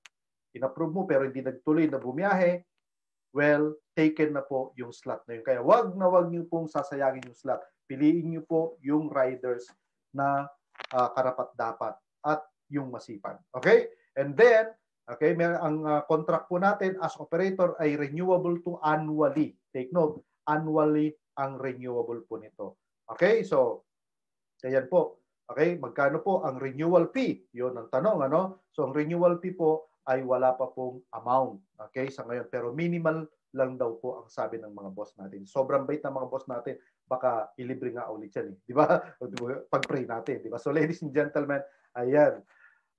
inapprove mo pero hindi nagtuloy na bumiyahe, well, taken na po yung slot na yun. Kaya wag na wag niyo pong sasayangin yung slot. Piliin niyo po yung riders na uh, ah, karapat dapat. At yung masipag. Okay? And then, okay, may, ang uh, contract po natin as operator ay renewable to annually. Take note, annually ang renewable po nito. Okay? So, ayan po. Okay, magkano po ang renewal fee? 'Yon ang tanong, ano? So ang renewal fee po ay wala pa pong amount. Okay, sa ngayon pero minimal lang daw po ang sabi ng mga boss natin. Sobrang bait ng mga boss natin, baka ilibre nga ulit 'yan, eh, 'di ba? *laughs* Pag-pray natin, 'di ba? So ladies and gentlemen, Ayan.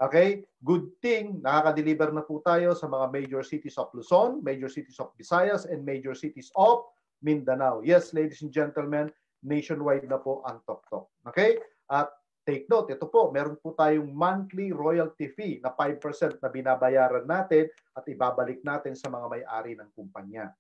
Okay? Good thing, nakaka-deliver na po tayo sa mga major cities of Luzon, major cities of Visayas, and major cities of Mindanao. Yes, ladies and gentlemen, nationwide na po ang TokTok. Okay? At take note, ito po, meron po tayong monthly royalty fee na 5% na binabayaran natin at ibabalik natin sa mga may-ari ng kumpanya.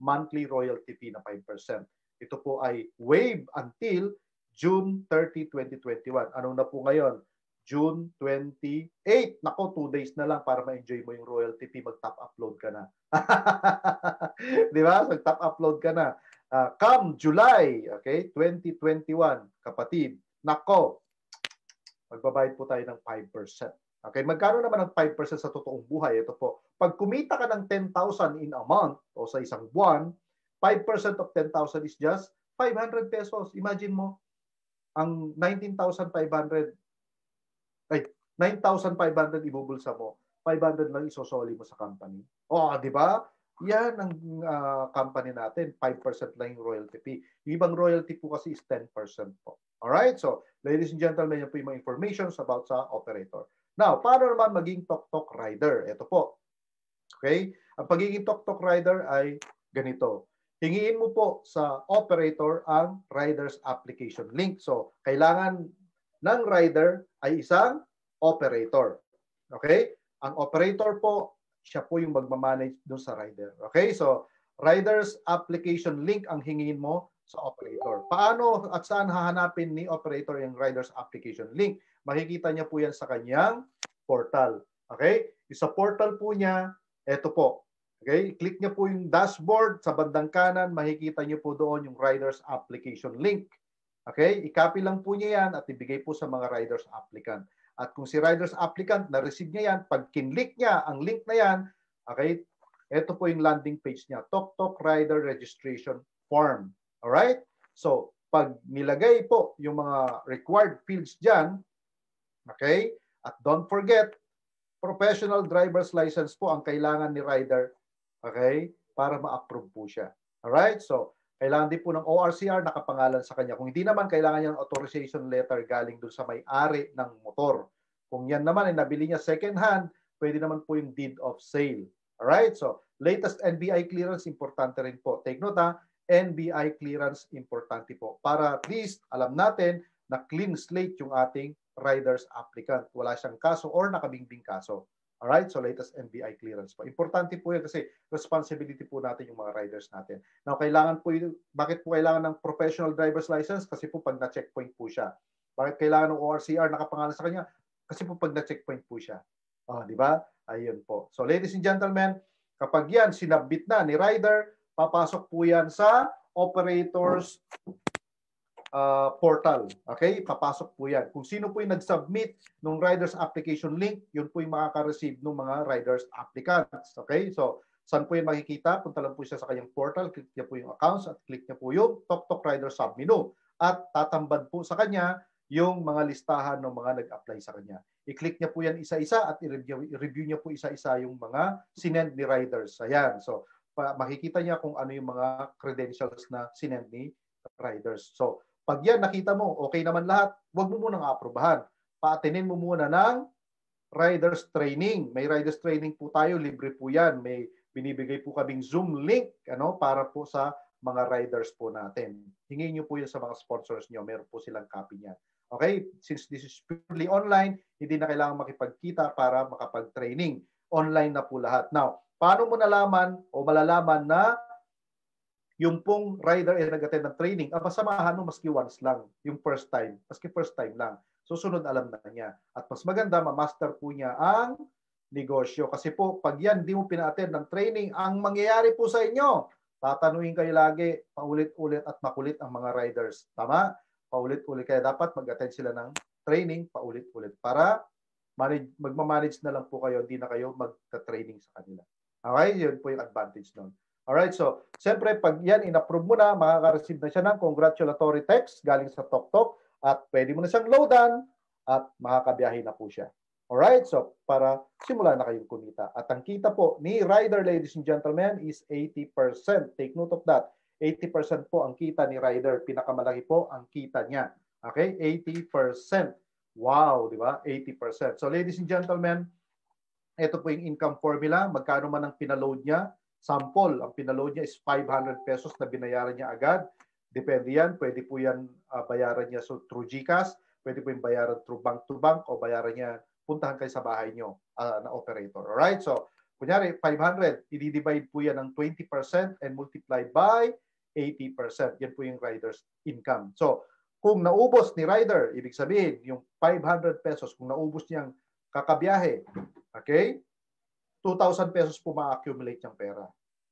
Monthly royalty fee na 5%. Ito po ay waived until June 30, 2021. Ano na po ngayon? June 28. Nako, two days na lang para ma-enjoy mo yung royalty fee. Mag-top upload ka na. *laughs* Di ba? Mag-top upload ka na. Uh, come July, okay, 2021, kapatid. Nako, magbabayad po tayo ng 5%. Okay, magkano naman ang 5% sa totoong buhay? Ito po, pag kumita ka ng 10,000 in a month o sa isang buwan, 5% of 10,000 is just 500 pesos. Imagine mo, ang 19,500 ay, 9,500 ibubulsa mo, 500 lang isosoli mo sa company. Oh, di ba? Yan ang uh, company natin, 5% lang yung royalty fee. Yung ibang royalty po kasi is 10% po. Alright? So, ladies and gentlemen, yan po yung mga informations about sa operator. Now, paano naman maging tok-tok rider? Ito po. Okay? Ang pagiging tok-tok rider ay ganito. Hingiin mo po sa operator ang rider's application link. So, kailangan ng rider ay isang operator. Okay? Ang operator po, siya po yung magmamanage doon sa rider. Okay? So, rider's application link ang hingin mo sa operator. Paano at saan hahanapin ni operator yung rider's application link? Makikita niya po yan sa kanyang portal. Okay? Sa portal po niya, eto po. Okay? Click niya po yung dashboard sa bandang kanan, makikita niyo po doon yung rider's application link. Okay? I-copy lang po niya yan at ibigay po sa mga riders applicant. At kung si riders applicant na-receive niya yan, pag kinlik niya ang link na yan, okay, ito po yung landing page niya, TokTok Rider Registration Form. Alright? So, pag nilagay po yung mga required fields dyan, okay, at don't forget, professional driver's license po ang kailangan ni rider, okay, para ma-approve po siya. Alright? So, kailangan din po ng ORCR nakapangalan sa kanya. Kung hindi naman, kailangan niya ng authorization letter galing doon sa may-ari ng motor. Kung yan naman ay nabili niya second hand, pwede naman po yung deed of sale. Alright? So, latest NBI clearance, importante rin po. Take note ha, NBI clearance, importante po. Para at least alam natin na clean slate yung ating rider's applicant. Wala siyang kaso or nakabingbing kaso. All right? So latest NBI clearance po. Importante po 'yan kasi responsibility po natin yung mga riders natin. Now, kailangan po yung, bakit po kailangan ng professional driver's license? Kasi po pag na-checkpoint po siya. Bakit kailangan ng ORCR nakapangalan sa kanya? Kasi po pag na-checkpoint po siya. Oh, di ba? Ayun po. So ladies and gentlemen, kapag yan sinabit na ni rider, papasok po yan sa operators uh, portal. Okay? Papasok po yan. Kung sino po yung nag-submit ng rider's application link, yun po yung makaka-receive ng mga rider's applicants. Okay? So, saan po yung makikita? Punta lang po siya sa kanyang portal, click niya po yung accounts at click niya po yung TokTok Rider Submenu at tatambad po sa kanya yung mga listahan ng mga nag-apply sa kanya. I-click niya po yan isa-isa at i-review, niya po isa-isa yung mga sinend ni riders. Ayan. So, makikita niya kung ano yung mga credentials na sinend ni riders. So, pag yan nakita mo, okay naman lahat, huwag mo munang aprobahan. Paatinin mo muna ng rider's training. May rider's training po tayo, libre po yan. May binibigay po kaming Zoom link ano, para po sa mga riders po natin. Hingin nyo po yan sa mga sponsors nyo. Meron po silang copy niyan. Okay? Since this is purely online, hindi na kailangan makipagkita para makapag-training. Online na po lahat. Now, paano mo nalaman o malalaman na yung pong rider ay nag-attend ng training, ang masamahan mo maski once lang, yung first time, maski first time lang. Susunod alam na niya. At mas maganda, ma-master po niya ang negosyo. Kasi po, pag yan, di mo pina-attend ng training, ang mangyayari po sa inyo, tatanuin kayo lagi, paulit-ulit at makulit ang mga riders. Tama? Paulit-ulit. Kaya dapat mag-attend sila ng training paulit-ulit para manage, na lang po kayo, hindi na kayo magta-training sa kanila. Okay? Yun po yung advantage nun. Alright, so siyempre pag yan inapprove mo na, makaka-receive na siya ng congratulatory text galing sa TokTok at pwede mo na siyang loadan at makakabiyahe na po siya. Alright, so para simula na kayong kumita. At ang kita po ni Rider, ladies and gentlemen, is 80%. Take note of that. 80% po ang kita ni Rider. Pinakamalaki po ang kita niya. Okay, 80%. Wow, di ba? 80%. So ladies and gentlemen, ito po yung income formula. Magkano man ang pinaload niya sample, ang pinaload niya is 500 pesos na binayaran niya agad. Depende yan, pwede po yan uh, bayaran niya so, through GCash, pwede po yung bayaran through bank to bank o bayaran niya puntahan kayo sa bahay niyo uh, na operator. Alright? So, kunyari, 500, i-divide po yan ng 20% and multiply by 80%. Yan po yung rider's income. So, kung naubos ni rider, ibig sabihin, yung 500 pesos, kung naubos niyang kakabiyahe, okay, 2,000 pesos po ma-accumulate yung pera.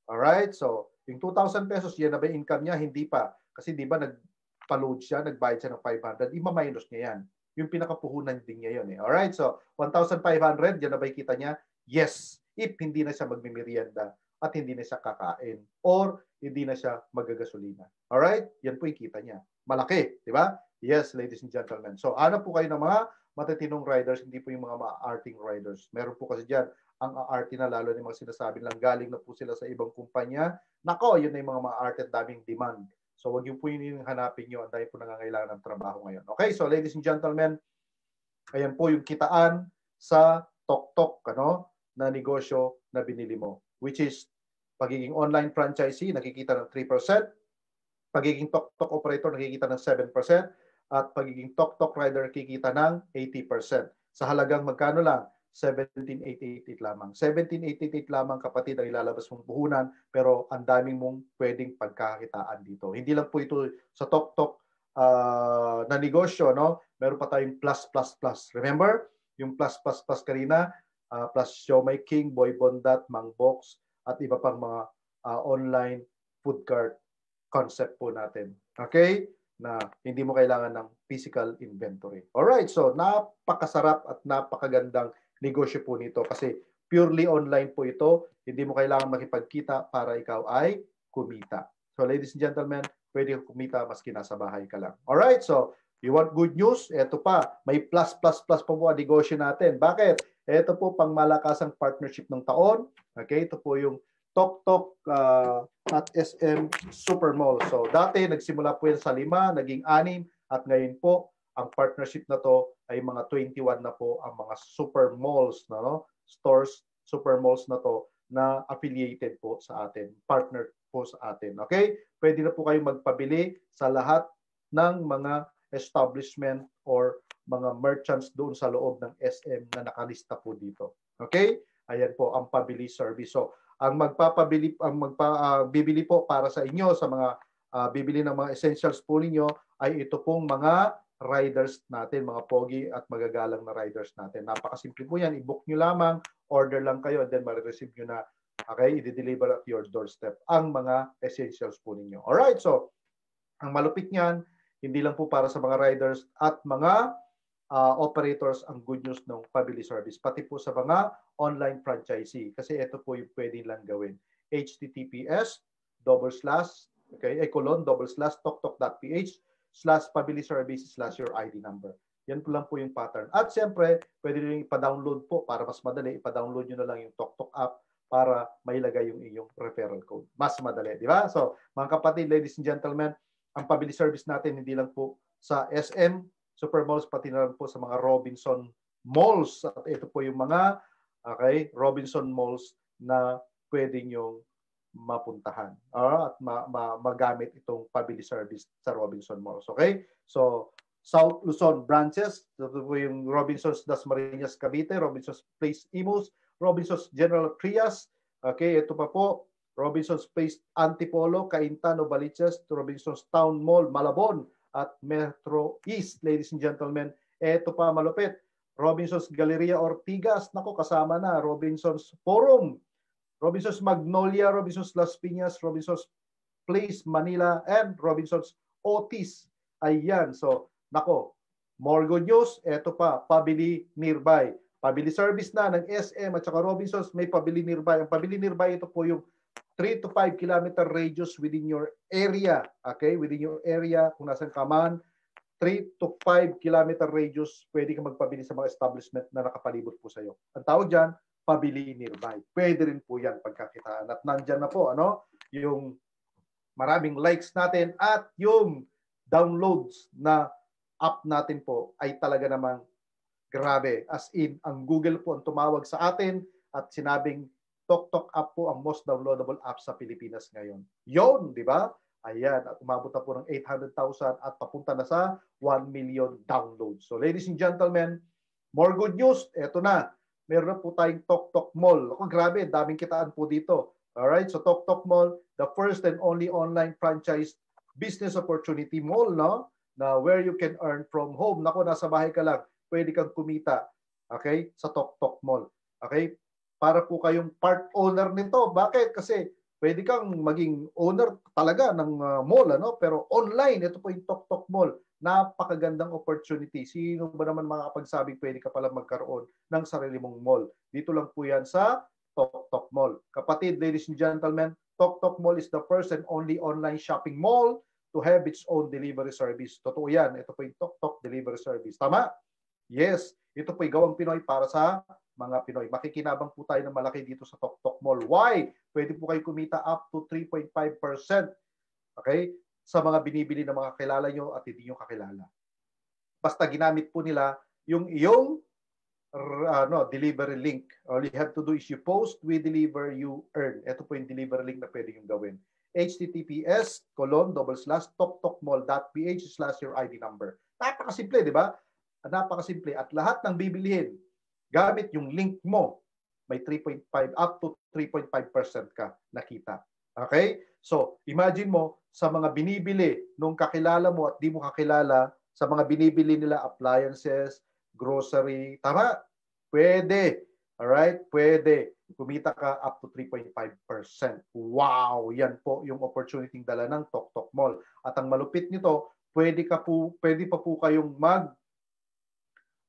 Alright? So, yung 2,000 pesos, yan na ba income niya? Hindi pa. Kasi di ba nagpa-load siya, nagbayad siya ng 500, ima-minus niya yan. Yung pinakapuhunan din niya yun. Eh. Alright? So, 1,500, yan na ba kita niya? Yes. If hindi na siya magmimerienda at hindi na siya kakain or hindi na siya magagasolina. Alright? Yan po ikita niya. Malaki, di ba? Yes, ladies and gentlemen. So, ano po kayo ng mga matitinong riders, hindi po yung mga ma-arting riders. Meron po kasi dyan, ang aarte na lalo ni mga sinasabi lang galing na po sila sa ibang kumpanya. Nako, yun na yung mga maarte at daming demand. So wag yung po yun yung hanapin nyo. Ang dami po nangangailangan ng trabaho ngayon. Okay, so ladies and gentlemen, ayan po yung kitaan sa tok-tok ano, na negosyo na binili mo. Which is pagiging online franchisee, nakikita ng 3%. Pagiging tok-tok operator, nakikita ng 7%. At pagiging tok-tok rider, nakikita ng 80%. Sa halagang magkano lang? 17,888 lamang. 17,888 lamang kapatid ang ilalabas mong puhunan pero ang daming mong pwedeng pagkakitaan dito. Hindi lang po ito sa tok-tok uh, ah, na negosyo, no? Meron pa tayong plus, plus, plus. Remember? Yung plus, plus, plus karina, uh, ah, plus Shomai King, Boy Bondat, Mang Box, at iba pang mga uh, online food cart concept po natin. Okay? na hindi mo kailangan ng physical inventory. All right, so napakasarap at napakagandang negosyo po nito kasi purely online po ito. Hindi mo kailangan makipagkita para ikaw ay kumita. So ladies and gentlemen, pwede kang kumita maski nasa bahay ka lang. All right, so you want good news? Ito pa, may plus plus plus pa po ang negosyo natin. Bakit? Ito po pang malakasang partnership ng taon. Okay, ito po yung Tok Tok uh, at SM Super Mall. So dati nagsimula po yan sa lima, naging anim, at ngayon po ang partnership na to ay mga 21 na po ang mga super malls na no? stores, super malls na to na affiliated po sa atin, partner po sa atin. Okay? Pwede na po kayo magpabili sa lahat ng mga establishment or mga merchants doon sa loob ng SM na nakalista po dito. Okay? Ayan po ang pabili service. So, ang magpapabili ang magpa uh, bibili po para sa inyo sa mga uh, bibili ng mga essentials po ninyo ay ito pong mga riders natin, mga pogi at magagalang na riders natin. Napakasimple po yan. I-book nyo lamang, order lang kayo, and then ma-receive nyo na. Okay? I-deliver at your doorstep ang mga essentials po ninyo. Alright, so, ang malupit niyan, hindi lang po para sa mga riders at mga uh, operators ang good news ng family service, pati po sa mga online franchisee. Kasi ito po yung pwede lang gawin. HTTPS, double slash, okay, eh, colon, double slash, toktok.ph slash pabili service slash your ID number. Yan po lang po yung pattern. At siyempre, pwede rin ipa-download po para mas madali. Ipa-download nyo na lang yung TokTok app para mailagay yung inyong referral code. Mas madali, di ba? So, mga kapatid, ladies and gentlemen, ang pabili service natin hindi lang po sa SM Supermalls pati na lang po sa mga Robinson Malls. At ito po yung mga okay, Robinson Malls na pwede nyong mapuntahan uh, at ma, ma, magamit itong pabili service sa Robinson Malls. Okay? So, South Luzon branches, po yung Robinson's Dasmariñas Cavite, Robinson's Place Imus, Robinson's General Trias, okay, ito pa po, Robinson's Place Antipolo, Cainta, Novaliches, Robinson's Town Mall, Malabon, at Metro East, ladies and gentlemen. Ito pa malupit, Robinson's Galleria Ortigas, nako kasama na, Robinson's Forum, Robinson's Magnolia, Robinson's Las Piñas, Robinson's Place, Manila, and Robinson's Otis. Ayan. So, nako, more good news. Ito pa, Pabili Nearby. Pabili service na ng SM at saka Robinson's may Pabili Nearby. Ang Pabili Nearby, ito po yung 3 to 5 kilometer radius within your area. Okay? Within your area, kung nasan ka man, 3 to 5 kilometer radius, pwede ka magpabili sa mga establishment na nakapalibot po sa'yo. Ang tawag dyan, pabili nearby. Pwede rin po yan pagkakitaan. At nandyan na po ano, yung maraming likes natin at yung downloads na app natin po ay talaga namang grabe. As in, ang Google po ang tumawag sa atin at sinabing TokTok app po ang most downloadable app sa Pilipinas ngayon. Yon, di ba? Ayan, at umabot na po ng 800,000 at papunta na sa 1 million downloads. So ladies and gentlemen, more good news. eto na, meron na po tayong Tok Tok Mall. Ako, grabe, daming kitaan po dito. Alright, so Tok Tok Mall, the first and only online franchise business opportunity mall, no? Na where you can earn from home. Nako, nasa bahay ka lang. Pwede kang kumita. Okay? Sa Tok Tok Mall. Okay? Para po kayong part owner nito. Bakit? Kasi pwede kang maging owner talaga ng uh, mall, ano? Pero online, ito po yung Tok Tok Mall napakagandang opportunity. Sino ba naman makakapagsabing pwede ka pala magkaroon ng sarili mong mall? Dito lang po yan sa Tok Tok Mall. Kapatid, ladies and gentlemen, Tok Tok Mall is the first and only online shopping mall to have its own delivery service. Totoo yan. Ito po yung Tok Tok delivery service. Tama? Yes. Ito po yung gawang Pinoy para sa mga Pinoy. Makikinabang po tayo ng malaki dito sa Tok Tok Mall. Why? Pwede po kayo kumita up to 3.5%. Okay? sa mga binibili ng mga kilala nyo at hindi nyo kakilala. Basta ginamit po nila yung iyong ano, delivery link. All you have to do is you post, we deliver, you earn. Ito po yung delivery link na pwede yung gawin. https colon double slash toktokmall.ph slash your ID number. Napakasimple, di ba? Napakasimple. At lahat ng bibilihin, gamit yung link mo, may 3.5 up to 3.5% ka nakita. Okay? So, imagine mo, sa mga binibili nung kakilala mo at di mo kakilala sa mga binibili nila appliances, grocery. Tama? Pwede. All right? Pwede. Kumita ka up to 3.5%. Wow! Yan po yung opportunity ng dala ng TokTok Mall. At ang malupit nito, pwede, ka po, pwede pa po kayong mag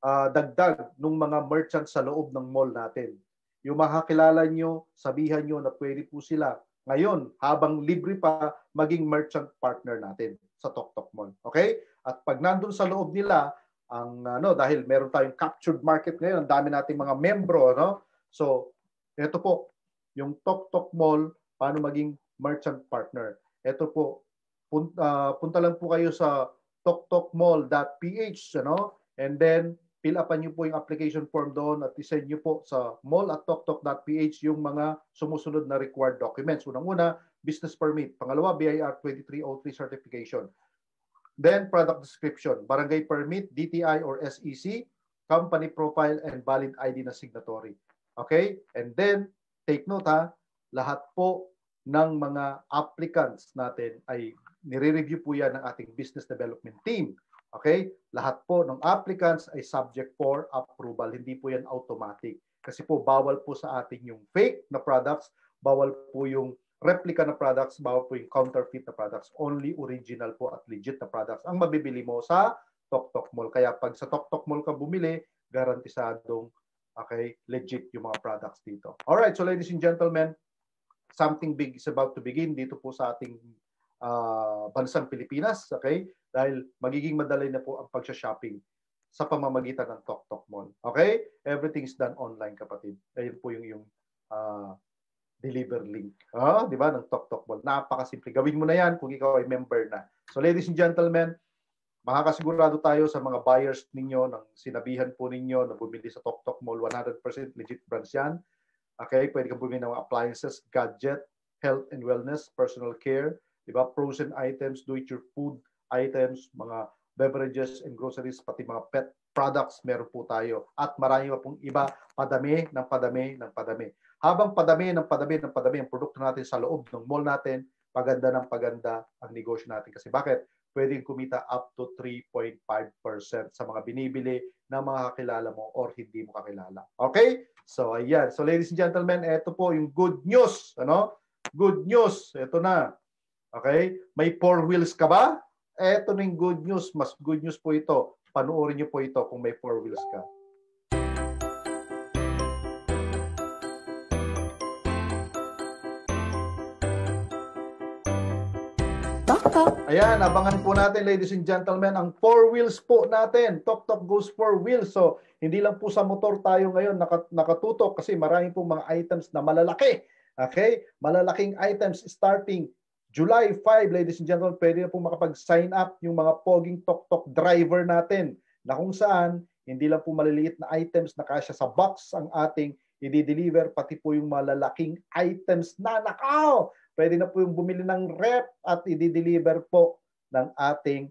uh, dagdag ng mga merchant sa loob ng mall natin. Yung makakilala nyo, sabihan nyo na pwede po sila ngayon habang libre pa maging merchant partner natin sa TokTok Mall. Okay? At pag nandun sa loob nila, ang ano dahil meron tayong captured market ngayon, ang dami nating mga membro, no? So, ito po yung TokTok Mall paano maging merchant partner. Ito po punta, uh, punta lang po kayo sa toktokmall.ph ano? And then fill upan niyo po yung application form doon at isend niyo po sa mall at toktok.ph yung mga sumusunod na required documents. Unang-una, business permit. Pangalawa, BIR 2303 certification. Then, product description, barangay permit, DTI or SEC, company profile, and valid ID na signatory. Okay? And then, take note ha, lahat po ng mga applicants natin ay nire-review po yan ng ating business development team. Okay? Lahat po ng applicants ay subject for approval. Hindi po yan automatic. Kasi po bawal po sa atin yung fake na products, bawal po yung replica na products, bawal po yung counterfeit na products. Only original po at legit na products ang mabibili mo sa TokTok Mall. Kaya pag sa TokTok Mall ka bumili, garantisadong okay, legit yung mga products dito. All right, so ladies and gentlemen, something big is about to begin dito po sa ating uh, bansang Pilipinas. Okay? dahil magiging madali na po ang pagsha-shopping sa pamamagitan ng TokTok Mall. Okay? Everything's done online, kapatid. Ayun po yung, yung uh, deliver link. Oh, di ba? Ng TokTok Mall. Napakasimple. Gawin mo na yan kung ikaw ay member na. So ladies and gentlemen, makakasigurado tayo sa mga buyers ninyo ng sinabihan po ninyo na bumili sa TokTok Mall. 100% legit brands yan. Okay? Pwede kang bumili ng mga appliances, gadget, health and wellness, personal care, di ba? Frozen items, do-it-your food, items, mga beverages and groceries, pati mga pet products meron po tayo. At marami pa pong iba, padami ng padami ng padami. Habang padami ng padami ng padami ang produkto natin sa loob ng mall natin, paganda ng paganda ang negosyo natin. Kasi bakit? Pwedeng kumita up to 3.5% sa mga binibili ng mga kakilala mo or hindi mo kakilala. Okay? So, ayan. So, ladies and gentlemen, ito po yung good news. Ano? Good news. Ito na. Okay? May four wheels ka ba? Eto na yung good news. Mas good news po ito. Panoorin niyo po ito kung may four wheels ka. Ayan, abangan po natin ladies and gentlemen ang four wheels po natin. Tok Tok goes four wheels. So, hindi lang po sa motor tayo ngayon nakatutok kasi marami pong mga items na malalaki. Okay? Malalaking items starting July 5, ladies and gentlemen, pwede na pong makapag-sign up yung mga poging tok-tok driver natin na kung saan hindi lang po maliliit na items na kasya sa box ang ating i-deliver, pati po yung malalaking items na nakaw. Pwede na po yung bumili ng rep at i-deliver po ng ating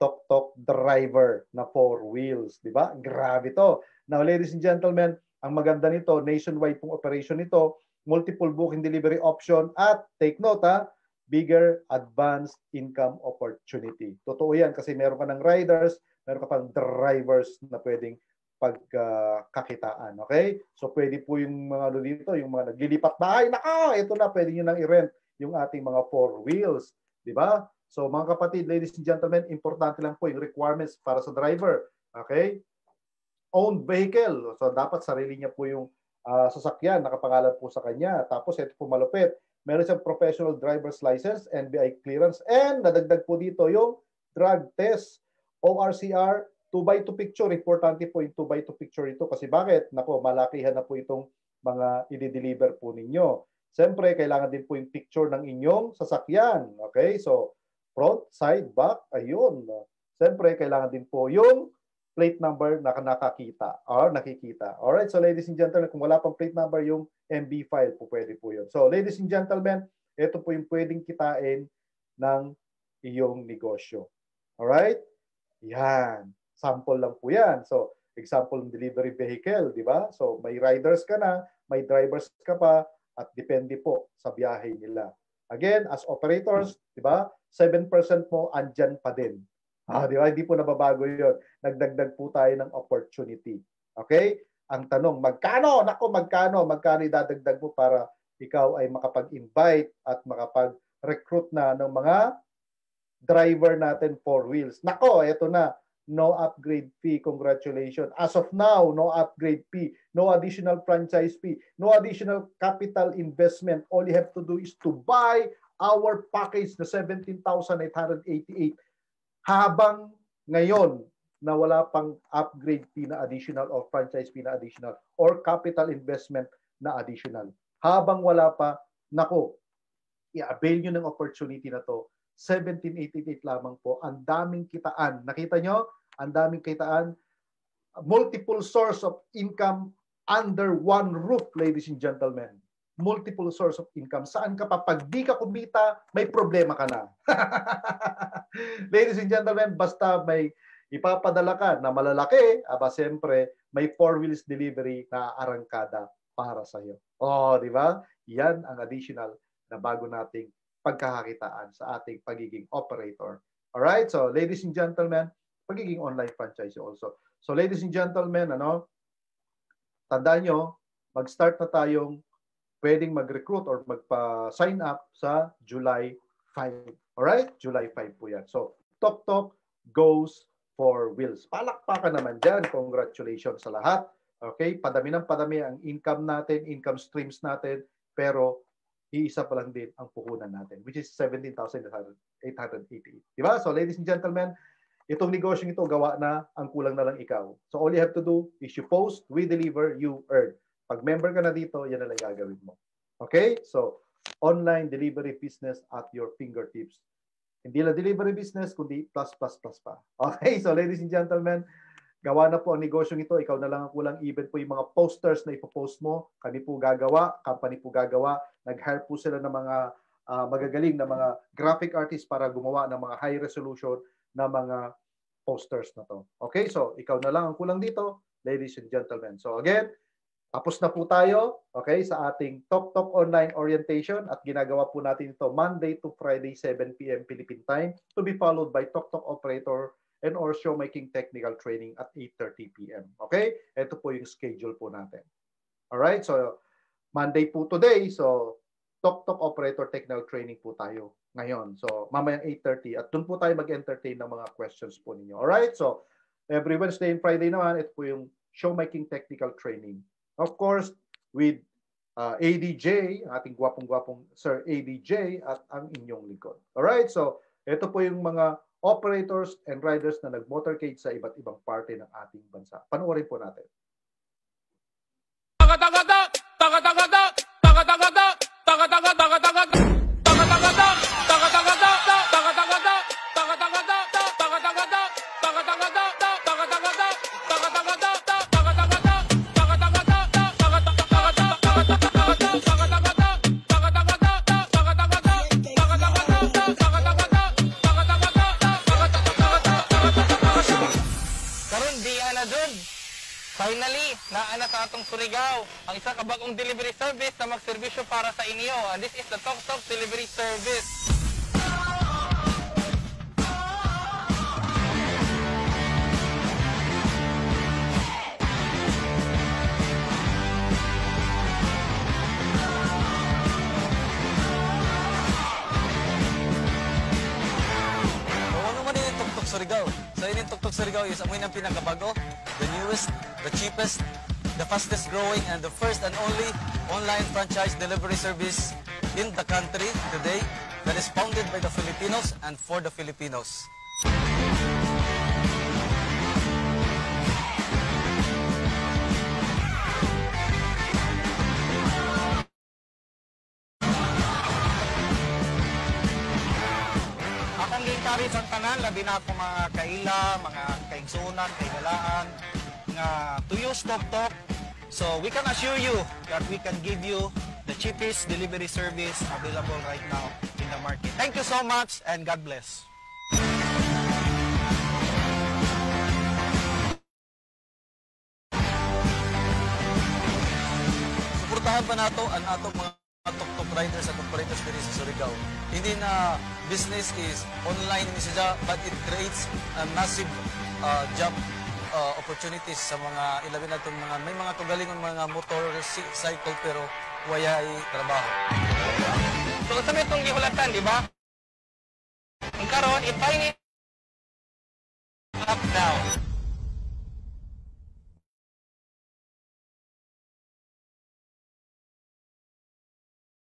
tok-tok driver na four wheels. di ba? Grabe to. Now, ladies and gentlemen, ang maganda nito, nationwide pong operation nito, multiple booking delivery option at take note ha, bigger advanced income opportunity. Totoo yan kasi meron ka ng riders, meron ka pang drivers na pwedeng pagkakitaan. Uh, okay? So pwede po yung mga ano dito, yung mga naglilipat bahay, naka, ito na, pwede nyo nang i-rent yung ating mga four wheels. Di ba? So mga kapatid, ladies and gentlemen, importante lang po yung requirements para sa driver. Okay? Owned vehicle. So dapat sarili niya po yung uh, sasakyan, nakapangalan po sa kanya. Tapos ito po malupit, meron siyang professional driver's license, NBI clearance, and nadagdag po dito yung drug test, ORCR, 2x2 picture. Importante po yung 2x2 picture ito kasi bakit? Nako, malakihan na po itong mga i-deliver po ninyo. Siyempre, kailangan din po yung picture ng inyong sasakyan. Okay, so front, side, back, ayun. Siyempre, kailangan din po yung plate number na nakakita or nakikita. All right, so ladies and gentlemen, kung wala pang plate number yung MB file po, pwede po yun. So ladies and gentlemen, ito po yung pwedeng kitain ng iyong negosyo. All right? Yan. Sample lang po yan. So example ng delivery vehicle, di ba? So may riders ka na, may drivers ka pa, at depende po sa biyahe nila. Again, as operators, di ba? 7% mo andyan pa din. Ah, di ba? Hindi po nababago yon. Nagdagdag po tayo ng opportunity. Okay? Ang tanong, magkano? Nako, magkano? Magkano idadagdag po para ikaw ay makapag-invite at makapag-recruit na ng mga driver natin four wheels. Nako, eto na. No upgrade fee. Congratulations. As of now, no upgrade fee. No additional franchise fee. No additional capital investment. All you have to do is to buy our package na 17,888 habang ngayon na wala pang upgrade fee na additional or franchise fee na additional or capital investment na additional. Habang wala pa, nako, i-avail nyo ng opportunity na to. 1788 lamang po. Ang daming kitaan. Nakita nyo? Ang daming kitaan. Multiple source of income under one roof, ladies and gentlemen multiple source of income. Saan ka pa? Pag di ka kumita, may problema ka na. *laughs* Ladies and gentlemen, basta may ipapadala ka na malalaki, aba siyempre, may four-wheels delivery na arangkada para sa iyo. Oh, di ba? Yan ang additional na bago nating pagkakakitaan sa ating pagiging operator. All right? So, ladies and gentlemen, pagiging online franchise also. So, ladies and gentlemen, ano, tandaan nyo, mag-start na tayong pwedeng mag-recruit or magpa-sign up sa July 5. Alright? July 5 po yan. So, Tok Tok goes for Wills. Palakpakan naman dyan. Congratulations sa lahat. Okay? Padami ng padami ang income natin, income streams natin, pero iisa pa lang din ang puhunan natin, which is 17,888. Diba? So, ladies and gentlemen, itong negosyo ito, gawa na, ang kulang na lang ikaw. So, all you have to do is you post, we deliver, you earn. Pag member ka na dito, yan na lang gagawin mo. Okay? So, online delivery business at your fingertips. Hindi lang delivery business, kundi plus, plus, plus pa. *laughs* Okay? So, ladies and gentlemen, gawa na po ang negosyong ito. Ikaw na lang ang kulang. Even po yung mga posters na ipopost mo, kami po gagawa, company po gagawa. Nag-hire po sila ng mga uh, magagaling na mga graphic artist para gumawa ng mga high resolution na mga posters na to. Okay, so ikaw na lang ang kulang dito, ladies and gentlemen. So again, tapos na po tayo, okay, sa ating Talk Talk Online Orientation at ginagawa po natin ito Monday to Friday 7 p.m. Philippine Time to be followed by Talk Talk Operator and or Showmaking Technical Training at 8.30 p.m. Okay? Ito po yung schedule po natin. Alright? So, Monday po today. So, Talk Talk Operator Technical Training po tayo ngayon. So, mamayang 8.30 at doon po tayo mag-entertain ng mga questions po ninyo. Alright? So, every Wednesday and Friday naman, ito po yung Showmaking Technical Training Of course, with uh, ADJ, ating gwapong-gwapong Sir ADJ at ang inyong lingkod. Alright, so ito po yung mga operators and riders na nag-motorcade sa iba't ibang parte ng ating bansa. Panoorin po natin. atong Surigao, ang isa ka bagong delivery service na magserbisyo para sa inyo. And this is the Tok Tok Delivery Service. Surigao. So yun yung Tuktok Surigao is amoy ng pinakabago, the newest, the cheapest, the fastest growing and the first and only online franchise delivery service in the country today that is founded by the Filipinos and for the Filipinos. Akang gikari sa tanan, labi na akong mga kaila, mga kaigsunan, kaigalaan, nga tuyo stop tok So we can assure you that we can give you the cheapest delivery service available right now in the market. Thank you so much and God bless. Suportahan pa nato ang atong mga tuktok riders at operators diri sa Surigao. Hindi na business is online message but it creates a massive uh, job uh, opportunities sa mga ilabi na mga may mga tugalingon mga motor motorcycle pero waya ay trabaho. So sa may itong gihulatan, di ba? Ang karon, ipay ni up now.